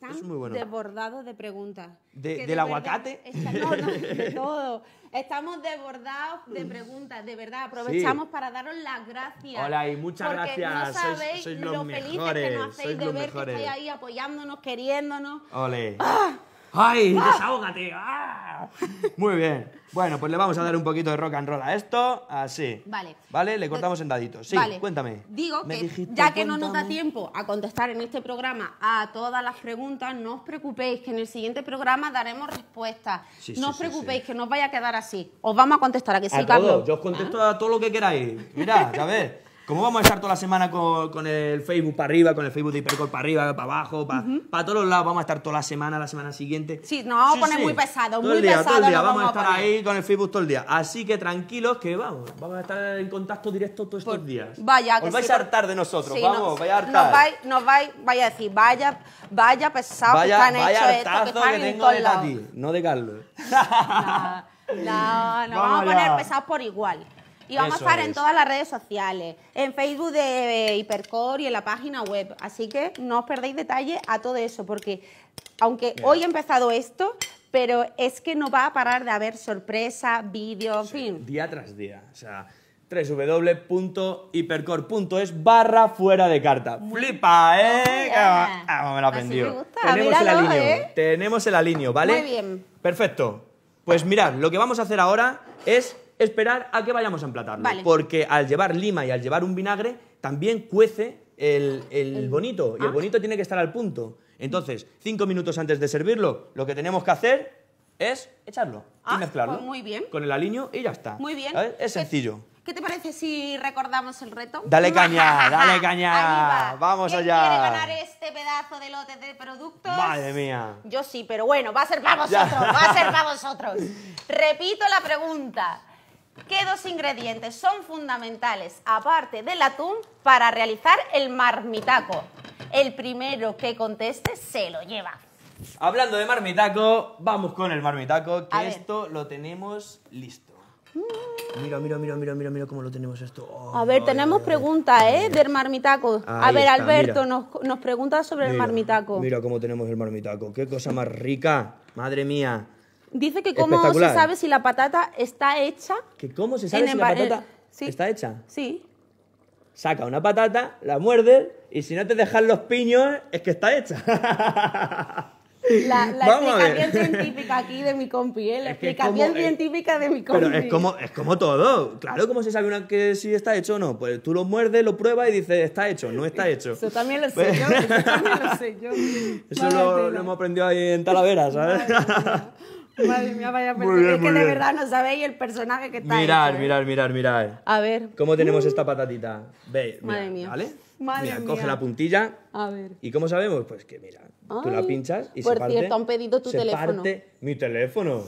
es, muy bueno. Desbordados de preguntas. De, ¿Del aguacate? no, no, de todo. Estamos desbordados de preguntas, de verdad. Aprovechamos para daros las gracias. Hola y muchas porque gracias. No sabéis lo felices que nos hacéis de ver que estáis ahí apoyándonos, queriéndonos. Ole. ¡Ah! ¡Ay, desahógate! Ah. Muy bien. Bueno, pues le vamos a dar un poquito de rock and roll a esto, así. Vale. Vale, le cortamos en daditos. Sí, vale. cuéntame. Digo que ya que no nos da tiempo a contestar en este programa a todas las preguntas, no os preocupéis que en el siguiente programa daremos respuestas. no os preocupéis que no vaya a quedar así. Os vamos a contestar a que sí, a Yo os contesto ah. a todo lo que queráis. Mira, a ver. Como vamos a estar toda la semana con, el Facebook para arriba, con el Facebook de Hipercor para arriba, para abajo, para, todos los lados, vamos a estar toda la semana, la semana siguiente. Sí, nos vamos a poner muy pesados. todo el día, Todo el día, vamos, a estar ahí con el Facebook todo el día. Así que tranquilos que vamos, vamos a estar en contacto directo todos estos pues, días. Vaya, que Os vais a pues. hartar de nosotros, vamos, vaya a hartar. Nos vais, vais, vaya a decir, vaya, vaya pesado vaya, que hecho esto, que tengo de ti, no de Carlos. No, no, vamos a poner pesados por igual. Y vamos a estar en todas las redes sociales, en Facebook de Hipercore y en la página web. Así que no os perdáis detalle a todo eso, porque aunque hoy he empezado esto, pero es que no va a parar de haber sorpresa, vídeos, en fin. Día tras día. O sea, www.hipercore.es barra fuera de carta. ¡Flipa, eh! Ah, me lo Tenemos el ¿eh? tenemos el alineo, ¿vale? Muy bien. Perfecto. Pues mirad, lo que vamos a hacer ahora es esperar a que vayamos a emplatarlo. Porque al llevar lima y al llevar un vinagre, también cuece el, bonito. Y el ah. bonito tiene que estar al punto. Entonces, cinco minutos antes de servirlo, lo que tenemos que hacer es echarlo y ah, mezclarlo. Pues muy bien. Con el aliño y ya está. Muy bien. Es sencillo. ¿Qué te parece si recordamos el reto? Dale caña, dale caña. Vamos allá. ¿Quiere ganar este pedazo de lote de productos? Madre mía. Yo sí, pero bueno, va a ser para vosotros, va a ser para vosotros. Repito la pregunta. ¿Qué dos ingredientes son fundamentales, aparte del atún, para realizar el marmitaco? El primero que conteste se lo lleva. Hablando de marmitaco, vamos con el marmitaco, que esto lo tenemos listo. Mm. Mira, mira, mira, mira, mira, cómo lo tenemos esto. a ver, tenemos preguntas, ¿eh? Del marmitaco. a ver, Alberto, nos, pregunta sobre el marmitaco. Mira cómo tenemos el marmitaco. Qué cosa más rica. Madre mía. Dice que cómo se sabe si la patata está hecha. ¿Que ¿Cómo se sabe si la patata eh, está hecha? Sí. Saca una patata, la muerde y si no te dejan los piños es que está hecha. La, explicación científica aquí de mi compi, ¿eh? la explicación eh, científica de mi compi. Pero es como, es como todo. Claro, ¿cómo se sabe una que si está hecho o no? Pues tú lo muerdes, lo pruebas y dices, está hecho, no está hecho. Eso también lo sé yo, eso también lo sé yo. Eso lo, hemos aprendido ahí en Talavera, ¿sabes? Madre mía, vaya muy es que de verdad no sabéis el personaje que está Mirar, Mirad, ¿eh? mirad, mirad, mirar. A ver. ¿Cómo tenemos esta patatita? Ve, mira, Madre mía. ¿Vale? Madre mira, coge la puntilla. A ver. ¿Y cómo sabemos? Pues que mira, tú la pinchas y se parte. Por cierto, han pedido tu se teléfono. Parte mi teléfono.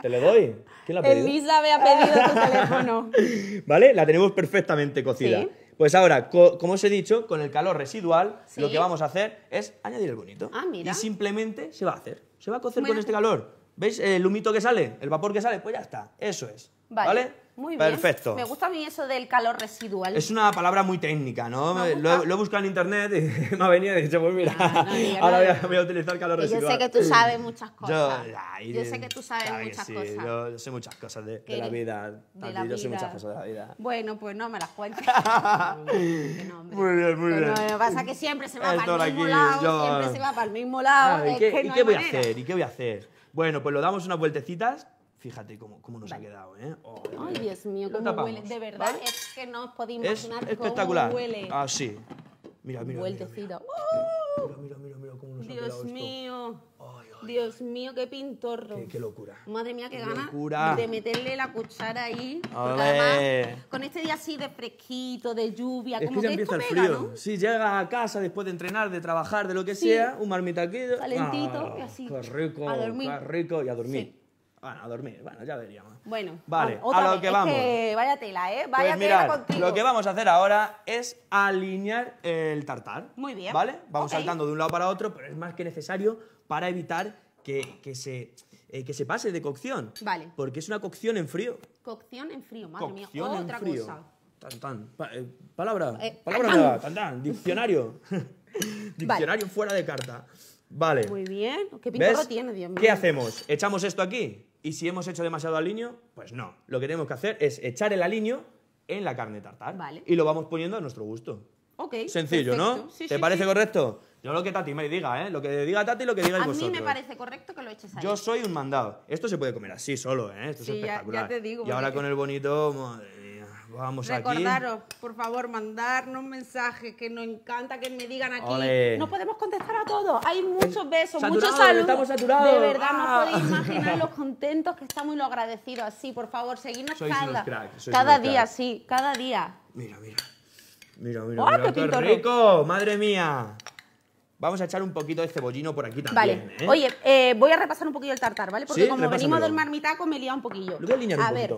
¿Te le doy? ¿Quién la ha pedido? Elisa me ha pedido tu teléfono. ¿Vale? La tenemos perfectamente cocida. Pues ahora, como os he dicho, con el calor residual, lo que vamos a hacer es añadir el bonito. Ah, mira. Y simplemente se va a hacer. Se va a cocer con este calor. ¿Veis el humito que sale? ¿El vapor que sale? Pues ya está, eso es. ¿Vale? Muy bien. Perfecto. Me gusta a mí eso del calor residual. Es una palabra muy técnica, ¿no? Lo, he buscado en internet y me ha venido y he dicho, pues mira, ahora voy a, utilizar calor residual. Yo sé que tú sabes muchas cosas. Yo, sé que tú sabes muchas sí, cosas. Yo, yo, sé muchas cosas de, la vida. yo sé muchas cosas de la vida. Bueno, pues no me las cuentes. muy bien, muy bien. Lo que pasa que siempre se va para el mismo lado. Siempre se va para el mismo lado. ¿Y qué voy a hacer? ¿Y qué voy a hacer? Bueno, pues lo damos unas vueltecitas. Fíjate cómo, cómo nos ha quedado, ¿eh? Oh, Ay, eh, Dios mío, cómo huele. De verdad, es que no os podéis imaginar es espectacular. huele. Ah, sí. Mira, mira. Vueltecito. Mira, mira, mira, mira, cómo nos Dios ha quedado mío. Dios mío, qué pintorro. Qué, locura. Madre mía, qué, gana de meterle la cuchara ahí. además, con este día así de fresquito, de lluvia, es como que, ya empieza el frío. ¿no? Si llegas a casa después de entrenar, de trabajar, de lo que sea, un marmitaquillo. Calentito ah, así. rico, a dormir. Qué rico y a dormir. a dormir, bueno, ya veríamos. Bueno, vale, a lo que vamos. vaya tela, ¿eh? Vaya pues contigo. Lo que vamos a hacer ahora es alinear el tartar. Muy bien. ¿Vale? Vamos saltando de un lado para otro, pero es más que necesario para evitar que, que se, eh, que se pase de cocción. Vale. Porque es una cocción en frío. Cocción en frío, madre mía, otra cosa. Tan, tan. Eh, palabra, eh, palabra tan, diccionario. diccionario fuera de carta. Vale. Muy bien. ¿Qué tiene, Dios mío? ¿Qué hacemos? ¿Echamos esto aquí? ¿Y si hemos hecho demasiado aliño? Pues no. Lo que tenemos que hacer es echar el aliño en la carne tartar. Y lo vamos poniendo a nuestro gusto. Ok. Sencillo, ¿no? ¿Te parece correcto? Yo lo que Tati me diga, ¿eh? Lo que diga Tati, lo que diga a vosotros. A mí me parece correcto que lo eches ahí. Yo soy un mandado. Esto se puede comer así solo, ¿eh? Esto es espectacular. Ya, ya te digo, y ahora con el bonito, madre mía, vamos Recordaros, por favor, mandarnos mensajes, que nos encanta que me digan aquí. No podemos contestar a todos. Hay muchos besos, muchos saludos. Estamos saturados. De verdad, no ah. podéis imaginar los contentos que estamos y lo agradecidos. Así, por favor, seguidnos cada, cada día, sí, cada día. Mira, mira. Mira, mira, mira, qué rico, madre mía. Vamos a echar un poquito de cebollino por aquí también. Vale. ¿eh? Oye, eh, voy a repasar un poquito el tartar, ¿vale? Porque como venimos del marmitaco me lía un poquillo. a ver,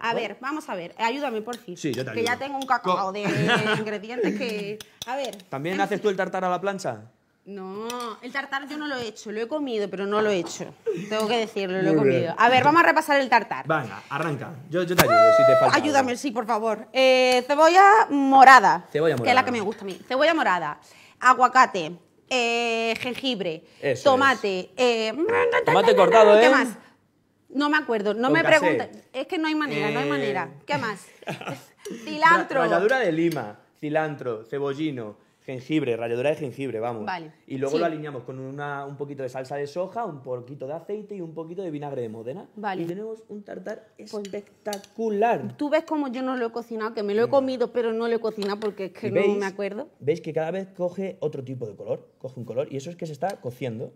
A ¿Eh? ver, vamos a ver. Ayúdame, por fin. Sí, yo también. Que ya tengo un cacao de ingredientes que. A ver. ¿También haces tú el tartar a la plancha? No, el tartar yo no lo he hecho, lo he comido, pero no lo he hecho. Tengo que decirlo, lo he comido. A ver, vamos a repasar el tartar. Venga, arranca. Yo, te ayudo si te falta. Ayúdame, sí, por favor. Eh, cebolla morada. Cebolla Que es la que me gusta a mí. Cebolla morada, aguacate, eh, jengibre, tomate. Eh, mm, mm, mm, tomate cortado, ¿eh? ¿Qué más? No me acuerdo, no me Es que no hay manera, no hay eh. manera. ¿Qué más? Cilantro. de lima, cilantro, cebollino, Jengibre, ralladura de jengibre, vamos. Y luego lo alineamos con un poquito de salsa de soja, un poquito de aceite y un poquito de vinagre de Modena. Vale. Y tenemos un tartar pues espectacular. Tú ves como yo no lo he cocinado, que me lo he mm. comido, pero no lo he cocinado porque es que no me acuerdo. Veis que cada vez coge otro tipo de color, coge un color, y eso es que se está cociendo.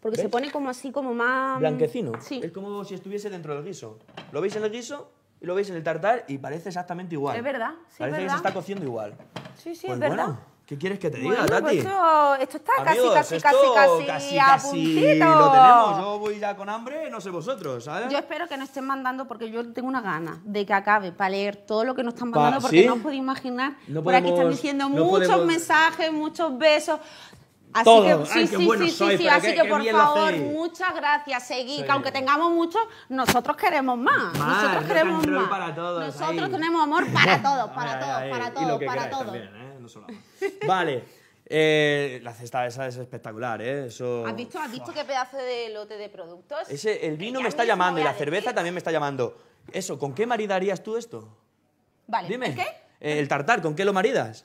Porque se pone como así, como más... Blanquecino. Es como si estuviese dentro del guiso. ¿Lo veis en el guiso? Y lo veis en el tartar y parece exactamente igual. Es verdad, sí, Parece que se está cociendo igual. Sí, sí, pues es verdad. ¿Qué quieres que te diga, bueno, Tati? Pues esto, está casi, casi, casi, casi, a puntito. Lo tenemos. Yo voy ya con hambre, no sé vosotros, ¿sabes? Yo espero que nos estén mandando porque yo tengo una gana de que acabe para leer todo lo que nos están mandando porque no os podéis imaginar. por aquí están diciendo muchos mensajes, muchos besos. Así que, sí, sí, sí, sí, así que, por favor, muchas gracias, seguid, que aunque tengamos muchos, nosotros queremos más, nosotros queremos más, nosotros tenemos amor para todos, para todos, para todos, para todos. ¿eh? vale. Eh, la cesta esa es espectacular, ¿eh? Eso... ¿Has visto, visto qué pedazo de lote de productos? Ese, el vino me está llamando y la cerveza también me está llamando. Eso, ¿con qué maridarías tú esto? Vale. Dime. ¿El qué? Eh, el tartar, ¿con qué lo maridas?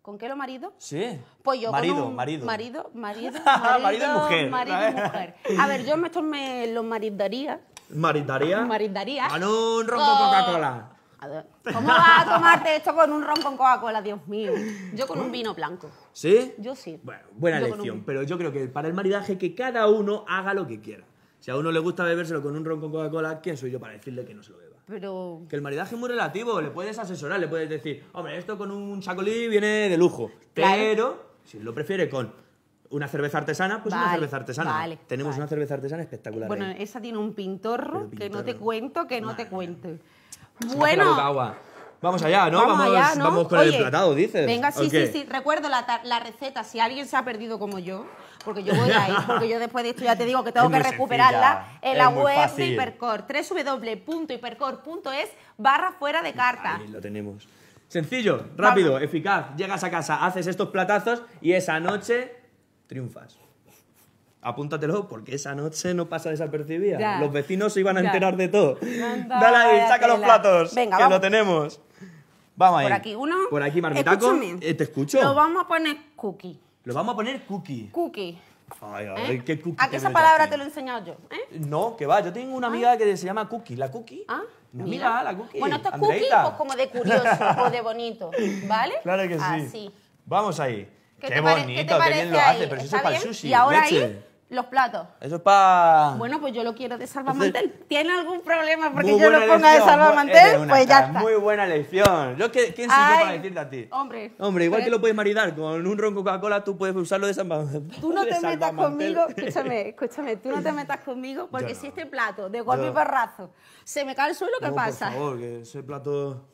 ¿Con qué lo marido? Sí. Pues yo marido, con un marido. Marido, marido, marido, y mujer. Marido mujer. A ver, yo esto me lo maridaría. ¿Maridaría? Maridaría. Con un rojo Coca-Cola. ¿Cómo vas a tomarte esto con un ron con Coca-Cola, Dios mío? Yo con un vino blanco. ¿Sí? Yo sí. Bueno, buena elección. pero yo creo que para el maridaje que cada uno haga lo que quiera. Si a uno le gusta bebérselo con un ron con Coca-Cola, ¿quién soy yo para decirle que no se lo beba? Pero... Que el maridaje es muy relativo, le puedes asesorar, le puedes decir, hombre, esto con un chacolí viene de lujo, pero si lo prefiere con una cerveza artesana, pues una cerveza artesana. Vale, Tenemos una cerveza artesana espectacular. Bueno, esa tiene un pintorro, que no te cuento, que no, te cuento. Bueno. Vamos allá, ¿no? Vamos, con el platado, dices. Venga, sí, sí, sí. Recuerdo la, receta. Si alguien se ha perdido como yo, porque yo voy a ir, porque yo después de esto ya te digo que tengo que recuperarla en la web de Hipercore. barra fuera de carta. Ahí lo tenemos. Sencillo, rápido, eficaz. Llegas a casa, haces estos platazos y esa noche triunfas apúntatelo porque esa noche no pasa desapercibida. Los vecinos se iban a enterar de todo. Dale ahí, saca los platos, Venga, que vamos. lo tenemos. Vamos ahí. Por aquí uno. Por aquí, Marmitaco. Eh, te escucho. Lo vamos a poner cookie. Lo vamos a poner cookie. Cookie. Ay, ay, ¿Eh? qué cookie. ¿A qué esa palabra te lo he enseñado yo? ¿eh? No, que va. Yo tengo una ah. amiga que se llama Cookie. ¿La Cookie? ¿Ah? Mira. la Cookie. Bueno, esto es Cookie pues, como de curioso o de bonito. ¿Vale? Claro que sí. Vamos ahí. Qué, bonito, qué bien lo hace. Pero eso es para el sushi. Y ahora sí los platos. Eso es para. Bueno, pues yo lo quiero de salvamantel. ¿Tiene algún problema porque yo lo ponga de salvamantel? Pues ya está. Muy buena elección. Yo, ¿Quién soy para decirte a ti? Hombre. Hombre, igual que lo puedes maridar con un ronco Coca-Cola, tú puedes usarlo de salvamantel. Tú no te metas conmigo, escúchame, escúchame, tú no te metas conmigo porque si este plato de golpe y barrazo se me cae al suelo, ¿qué pasa? Por favor, ese plato.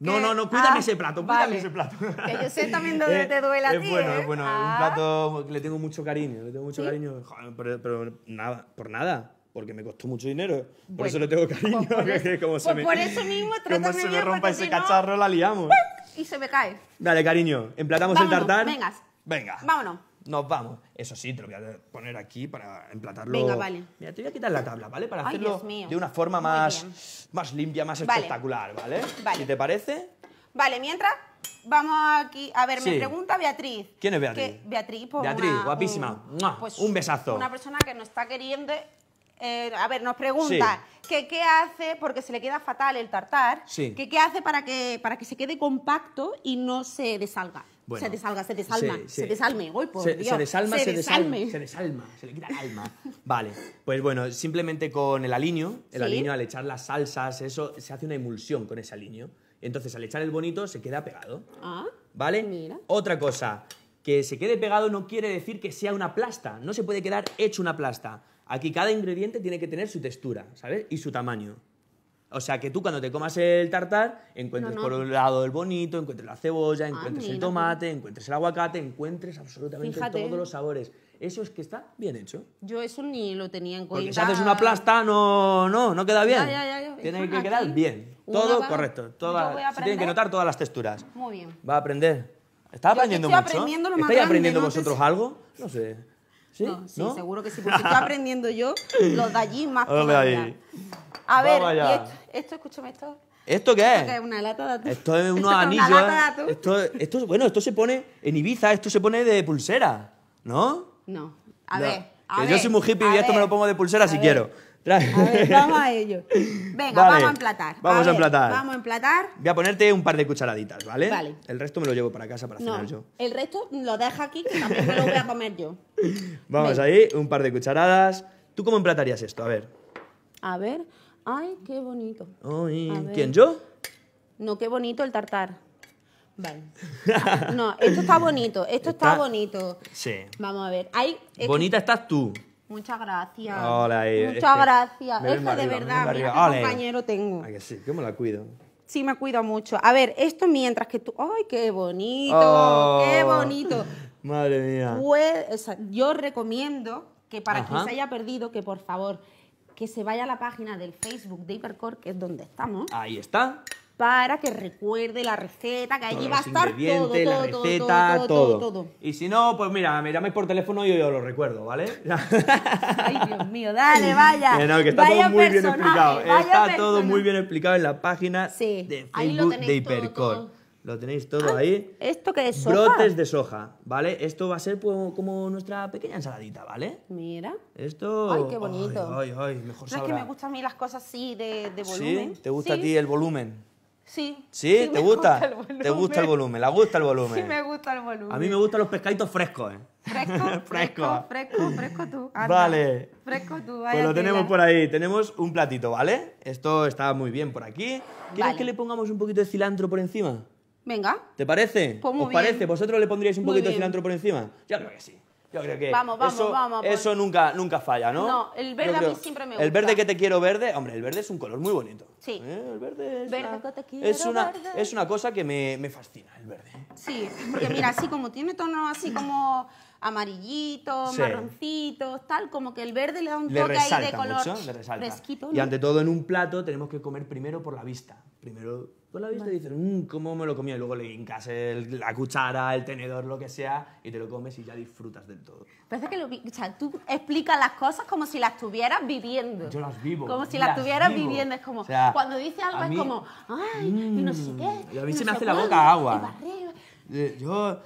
No, no, no, cuídame ah, ese plato, cuídame ese plato. Que yo sé también dónde eh, te duele a ti. ¿eh? Es bueno, es bueno, un ah. plato que le tengo mucho cariño, le tengo mucho cariño, pero, nada, por nada. Porque me costó mucho dinero. Eh. Por eso le tengo cariño. Por, eso, como se pues me, por eso mismo, Como se me rompa ese cacharro, la liamos. Y se me cae. Dale, cariño. Emplatamos el tartar. Vengas. Venga. Vámonos nos vamos. Eso sí, te lo voy a poner aquí para emplatarlo. Venga, vale. Mira, te voy a quitar la tabla, ¿vale? Para hacerlo de una forma más, más limpia, más espectacular, ¿vale? Vale. Si te parece. Vale, mientras vamos aquí. A ver, me pregunta Beatriz. ¿Quién es Beatriz? Beatriz, pues, guapísima. Un, pues, besazo. Una persona que nos está queriendo eh, a ver, nos pregunta qué hace, porque se le queda fatal el tartar, sí. qué hace para que, para que se quede compacto y no se desalga se te salga se te se, se, te por se, Se desalma, se, Desalma, se desalma, se le quita el alma. vale, pues bueno, simplemente con el aliño, el aliño al echar las salsas, eso, se hace una emulsión con ese aliño. Entonces, al echar el bonito, se queda pegado. Ah, ¿Vale? Mira. Otra cosa, que se quede pegado no quiere decir que sea una plasta. No se puede quedar hecho una plasta. Aquí cada ingrediente tiene que tener su textura, ¿sabes? Y su tamaño. O sea, que tú cuando te comas el tartar, encuentres por un lado el bonito, encuentres la cebolla, ah, encuentres el tomate, encuentres el aguacate, encuentres absolutamente todos los sabores. Eso es que está bien hecho. Yo eso ni lo tenía en cuenta. Porque si haces una plasta, no, no, no queda bien. Tiene que quedar bien. Todo correcto. se tienen que notar todas las texturas. Muy bien. Va a aprender. ¿Está aprendiendo mucho? ¿Estáis aprendiendo vosotros algo? No sé. ¿Sí? No, seguro que sí, porque estoy aprendiendo yo los de allí más que A ver, y esto, esto, escúchame, esto... ¿Esto qué es? Esto es una lata de atún. Esto es unos anillos. ¿eh? Esto, esto, bueno, esto se pone en Ibiza, esto se pone de pulsera, ¿no? No. A ver, a ver. Yo soy muy hippie y esto me lo pongo de pulsera si quiero vamos a ello. Venga, vamos a emplatar. Vamos a, emplatar. Vamos a emplatar. Voy a ponerte un par de cucharaditas, ¿vale? El resto me lo llevo para casa para cenar yo. El resto lo deja aquí, que también lo voy a comer yo. Vamos ahí, un par de cucharadas. ¿Tú cómo emplatarías esto? A ver. A ver. Ay, qué bonito. ¿Quién, yo? No, qué bonito el tartar. Vale. No, esto está bonito, esto está, bonito. Sí. Vamos a ver. Bonita estás tú. Muchas gracias. Eh, Muchas este, gracias. Eso este, de verdad, mira qué compañero tengo. Ay, que sí, que la cuido. Sí, me cuido mucho. A ver, esto mientras que tú. ¡Ay, qué bonito! Oh. ¡Qué bonito! Madre mía. Pues, yo recomiendo que para quien se haya perdido, que por favor, que se vaya a la página del Facebook de Hipercore, que es donde estamos. Ahí está para que recuerde la receta, que allí va a estar todo, todo, la receta, todo, todo, Y si no, pues mira, me llamáis por teléfono y yo, lo recuerdo, ¿vale? Ay, Dios mío, dale, vaya. Que está todo muy bien explicado. Está todo muy bien explicado en la página de Facebook de Hipercor. Lo tenéis todo ah, ahí. ¿Esto qué es soja? Brotes de soja, ¿vale? Esto va a ser pues, como, nuestra pequeña ensaladita, ¿vale? Mira. Esto... Ay, qué bonito. Ay, ay, mejor es que me gustan a mí las cosas así de, volumen. ¿Sí? ¿Te gusta a ti el volumen? Sí. ¿Sí? sí te gusta? ¿Te gusta el volumen? ¿La gusta el volumen? Sí, me gusta el volumen. A mí me gustan los pescaditos frescos, ¿eh? Fresco, fresco, fresco, tú. Vale. Fresco tú. Pues lo tenemos por ahí. Tenemos un platito, ¿vale? Esto está muy bien por aquí. ¿Quieres que le pongamos un poquito de cilantro por encima? Venga. ¿Te parece? Pues ¿Os parece? ¿Vosotros le pondríais un poquito de cilantro por encima? Yo creo que sí vamos, vamos, eso, vamos, pues. eso nunca, nunca falla, ¿no? No, el verde a mí siempre me gusta. El verde que te quiero verde, hombre, el verde es un color muy bonito. Sí. ¿Eh? El verde es, verde una, es, una, es una cosa que me, fascina, el verde. Sí, porque mira, así como tiene tonos así como amarillito marroncito marroncitos, tal, como que el verde le da un toque ahí de color mucho, Y ante todo en un plato tenemos que comer primero por la vista, primero Tú la viste y dices, mmm, ¿cómo me lo comía? Y luego le hincas la cuchara, el tenedor, lo que sea, y te lo comes y ya disfrutas del todo. Parece que lo, tú explicas las cosas como si las estuvieras viviendo. Yo las vivo. Como si las, tuvieras viviendo. Es como, cuando dice algo es como, ay, y no sé mm, qué. Y a mí se me hace la boca agua. Yo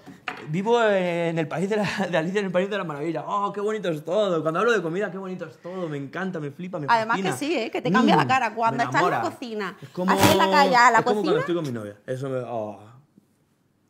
vivo en el país de, la, de Alicia en el país de la maravilla. ¡Oh, qué bonito es todo! Cuando hablo de comida, qué bonito es todo. Me encanta, me flipa, me Además que sí, ¿eh? que te cambia mm, la cara. Cuando estás en la cocina, como, así en la calle, a la cocina... como cuando estoy con mi novia. Eso me... Oh.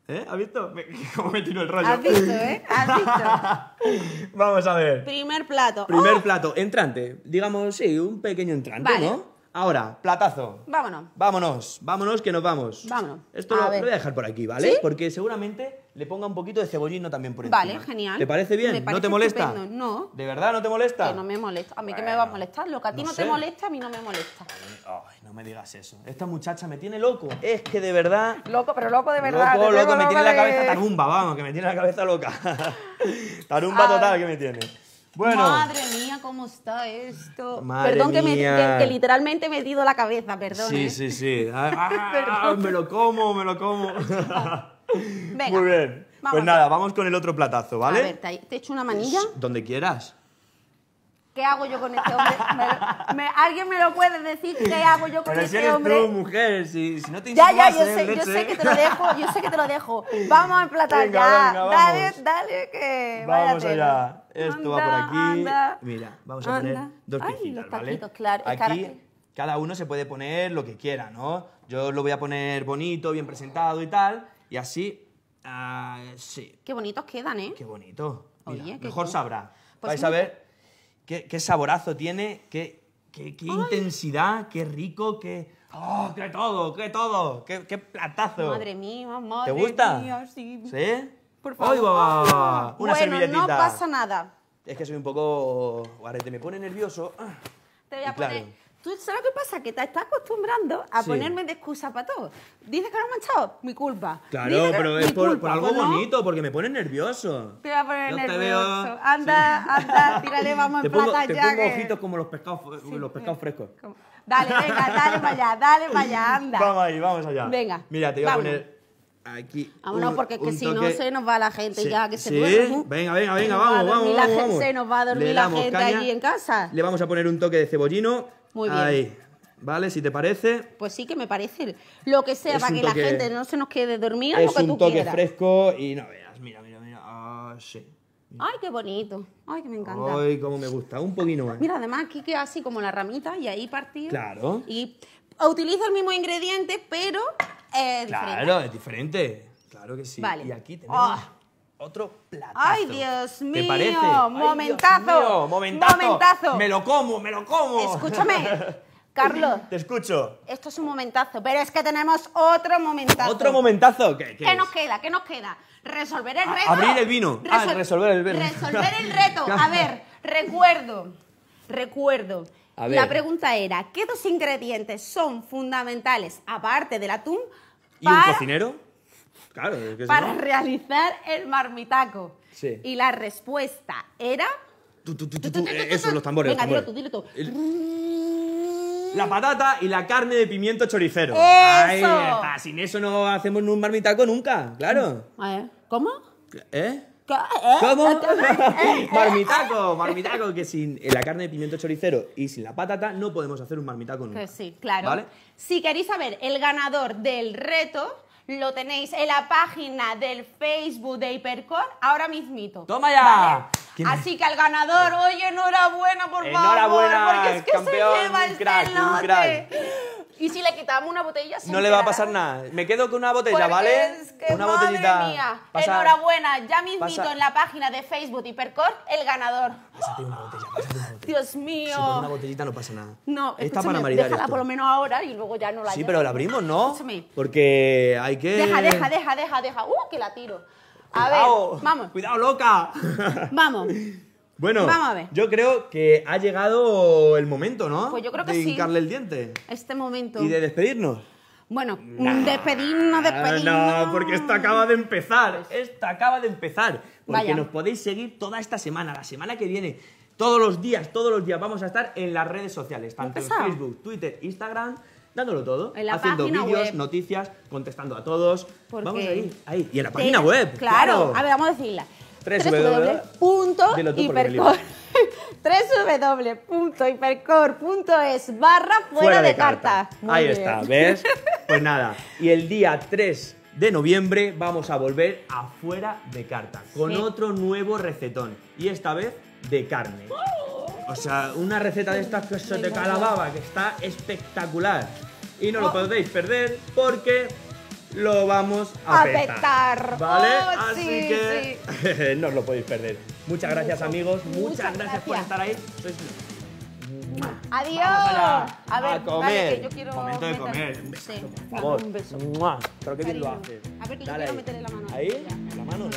¿Eh? ¿Has visto? ¿Cómo me tiro el rollo? Has visto, ¿eh? Has visto. Vamos a ver. Primer plato. Primer oh. plato. Entrante. Digamos, sí, un pequeño entrante, ¿no? Ahora, platazo. Vámonos. Vámonos, vámonos que nos vamos. Vámonos. Esto lo, voy a dejar por aquí, ¿vale? Porque seguramente le ponga un poquito de cebollino también por encima. Vale, genial. ¿Te parece bien? ¿No te molesta? No. ¿De verdad no te molesta? Que no me molesta. A mí me va a molestar. Lo que a ti no, te molesta, a mí no me molesta. Ay, no me digas eso. Esta muchacha me tiene loco. Es que de verdad... Loco, pero loco de verdad. Loco, loco, me tiene la cabeza tarumba, vamos, que me tiene la cabeza loca. tarumba total que me tiene. Madre mía, ¿cómo está esto? perdón que, literalmente me he metido la cabeza, perdón. Sí, ¿eh? sí, sí. Ah, ah, me lo como, me lo como. Venga. Muy bien. pues nada, vamos con el otro platazo, ¿vale? A ver, ¿te echo una manilla? Donde quieras. ¿Qué hago yo con este hombre? ¿Alguien me lo puede decir qué hago yo con Pero este si eres hombre? Tú, mujer, si, si no te Ya, ya, yo sé, ¿eh? yo sé que te lo dejo, yo sé que te lo dejo. Vamos a emplatar ya. Dale, dale, que. Vamos allá esto va por aquí. Mira, vamos a poner dos Ay, los taquitos, claro. Aquí cada uno se puede poner lo que quiera, ¿no? Yo lo voy a poner bonito, bien presentado y tal, y así, ah, sí. Qué bonitos quedan, ¿eh? Qué bonito. mejor sabrá. Pues Vais a ver qué, saborazo tiene, qué, qué, intensidad, qué rico, qué... ¡Oh, qué todo, qué todo! ¡Qué, qué platazo! Madre mía, madre ¿Te gusta? Mía, sí. ¿Sí? Por favor. Ah, Una bueno, no pasa nada. Es que soy un poco... Guarete, me pone nervioso. Te voy a poner... Claro. ¿Tú sabes pasa? Que te estás acostumbrando a ponerme de excusa para todo. Dices que lo he manchado, mi culpa. Claro, pero es por, algo bonito, porque me pone nervioso. Te voy a poner nervioso. Anda, anda, tírale, vamos a en pongo, plata te ya. Te pongo ojitos como los pescados, los pescados frescos. Dale, venga, dale para allá, dale para allá, anda. Vamos ahí, vamos allá. Venga. Mira, te voy a poner aquí. Vámonos, ah, porque es que si no se nos va la gente ya, que se Venga, venga, venga, vamos, vamos, vamos, Se nos va a dormir la gente caña. en casa. Le vamos a poner un toque de cebollino. Muy bien. Ahí. ¿Vale? Si te parece. Pues sí que me parece. Lo que sea, para que la gente no se nos quede dormida, es un toque fresco y no veas, mira, mira, mira. Ah, sí. Ay, qué bonito. Ay, que me encanta. Ay, cómo me gusta. Un poquito más. Mira, además aquí queda así como la ramita y ahí partir. Claro. Y utilizo el mismo ingrediente, pero es diferente. Claro, es diferente. Claro que sí. Vale. Y aquí tenemos ah. otro platazo. ¡Ay, Dios mío! ¡Momentazo! momentazo. ¡Me lo como, me lo como! Escúchame. Carlos. Te escucho. Esto es un momentazo, pero es que tenemos otro momentazo. ¿Otro momentazo? ¿Qué, qué, nos queda? ¿Qué nos queda? ¿Resolver el reto? abrir el vino. Ah, resolver el vino. Resolver el reto. A ver, recuerdo. Recuerdo la pregunta era, ¿qué dos ingredientes son fundamentales, aparte del atún, ¿Y un cocinero? Claro, para realizar el marmitaco? Sí. Y la respuesta era... eso, los tambores. Venga, La patata y la carne de pimiento choricero. sin eso no hacemos un marmitaco nunca, claro. ¿Cómo? ¿Eh? ¿Eh? ¿Cómo? ¿Eh? ¿Eh? marmitaco, marmitaco, que sin la carne de pimiento choricero y sin la patata no podemos hacer un marmitaco nunca. Pues sí, claro. Si queréis saber el ganador del reto, lo tenéis en la página del Facebook de Hipercor ahora mismito. ¡Toma ya! Así que al ganador, oye, enhorabuena, por favor, enhorabuena, porque es que campeón, se lleva y si le quitamos una botella, No le va a pasar nada. Me quedo con una botella, ¿vale? Es una madre botellita. Mía. Enhorabuena, ya me invito en la página de Facebook Hipercor, el ganador. una Dios mío. Si con una botellita no pasa nada. No, Está para maridar déjala por lo menos ahora y luego ya no la Sí, pero la abrimos, ¿no? Porque hay que... Deja, deja, deja, deja, deja. Uh, que la tiro. A ver, vamos. Cuidado, loca. Vamos. Bueno, yo creo que ha llegado el momento, ¿no? Pues yo creo que de hincarle el diente. Este momento. Y de despedirnos. Bueno, despedirnos, despedirnos. No, porque esto acaba de empezar. Pues. Esto acaba de empezar. Porque nos podéis seguir toda esta semana, la semana que viene. Todos los días, todos los días vamos a estar en las redes sociales, tanto en Facebook, Twitter, Instagram, dándolo todo, en la haciendo vídeos, noticias, contestando a todos. Porque vamos ahí, ahí. Y en la página web. Claro. claro. a ver, vamos a decirla www.hipercore.es barra fuera de carta. Ahí está, ¿ves? Pues nada, y el día 3 de noviembre vamos a volver a fuera de carta con otro nuevo recetón y esta vez de carne. Oh. O sea, una receta de estas que son de calababa, que está espectacular. Y no lo oh. podéis perder porque lo vamos a, a petar. ¿Vale? Oh, Así sí, que sí. no os lo podéis perder. Muchas gracias, amigos. Muchas, gracias, por estar ahí. Adiós. A, a, ver, a comer. que yo quiero Momento de comer. Un beso, sí. por Un beso. Pero qué bien lo haces. A ver, que Dale yo quiero meterle la mano. ¿Ahí? ¿La mano?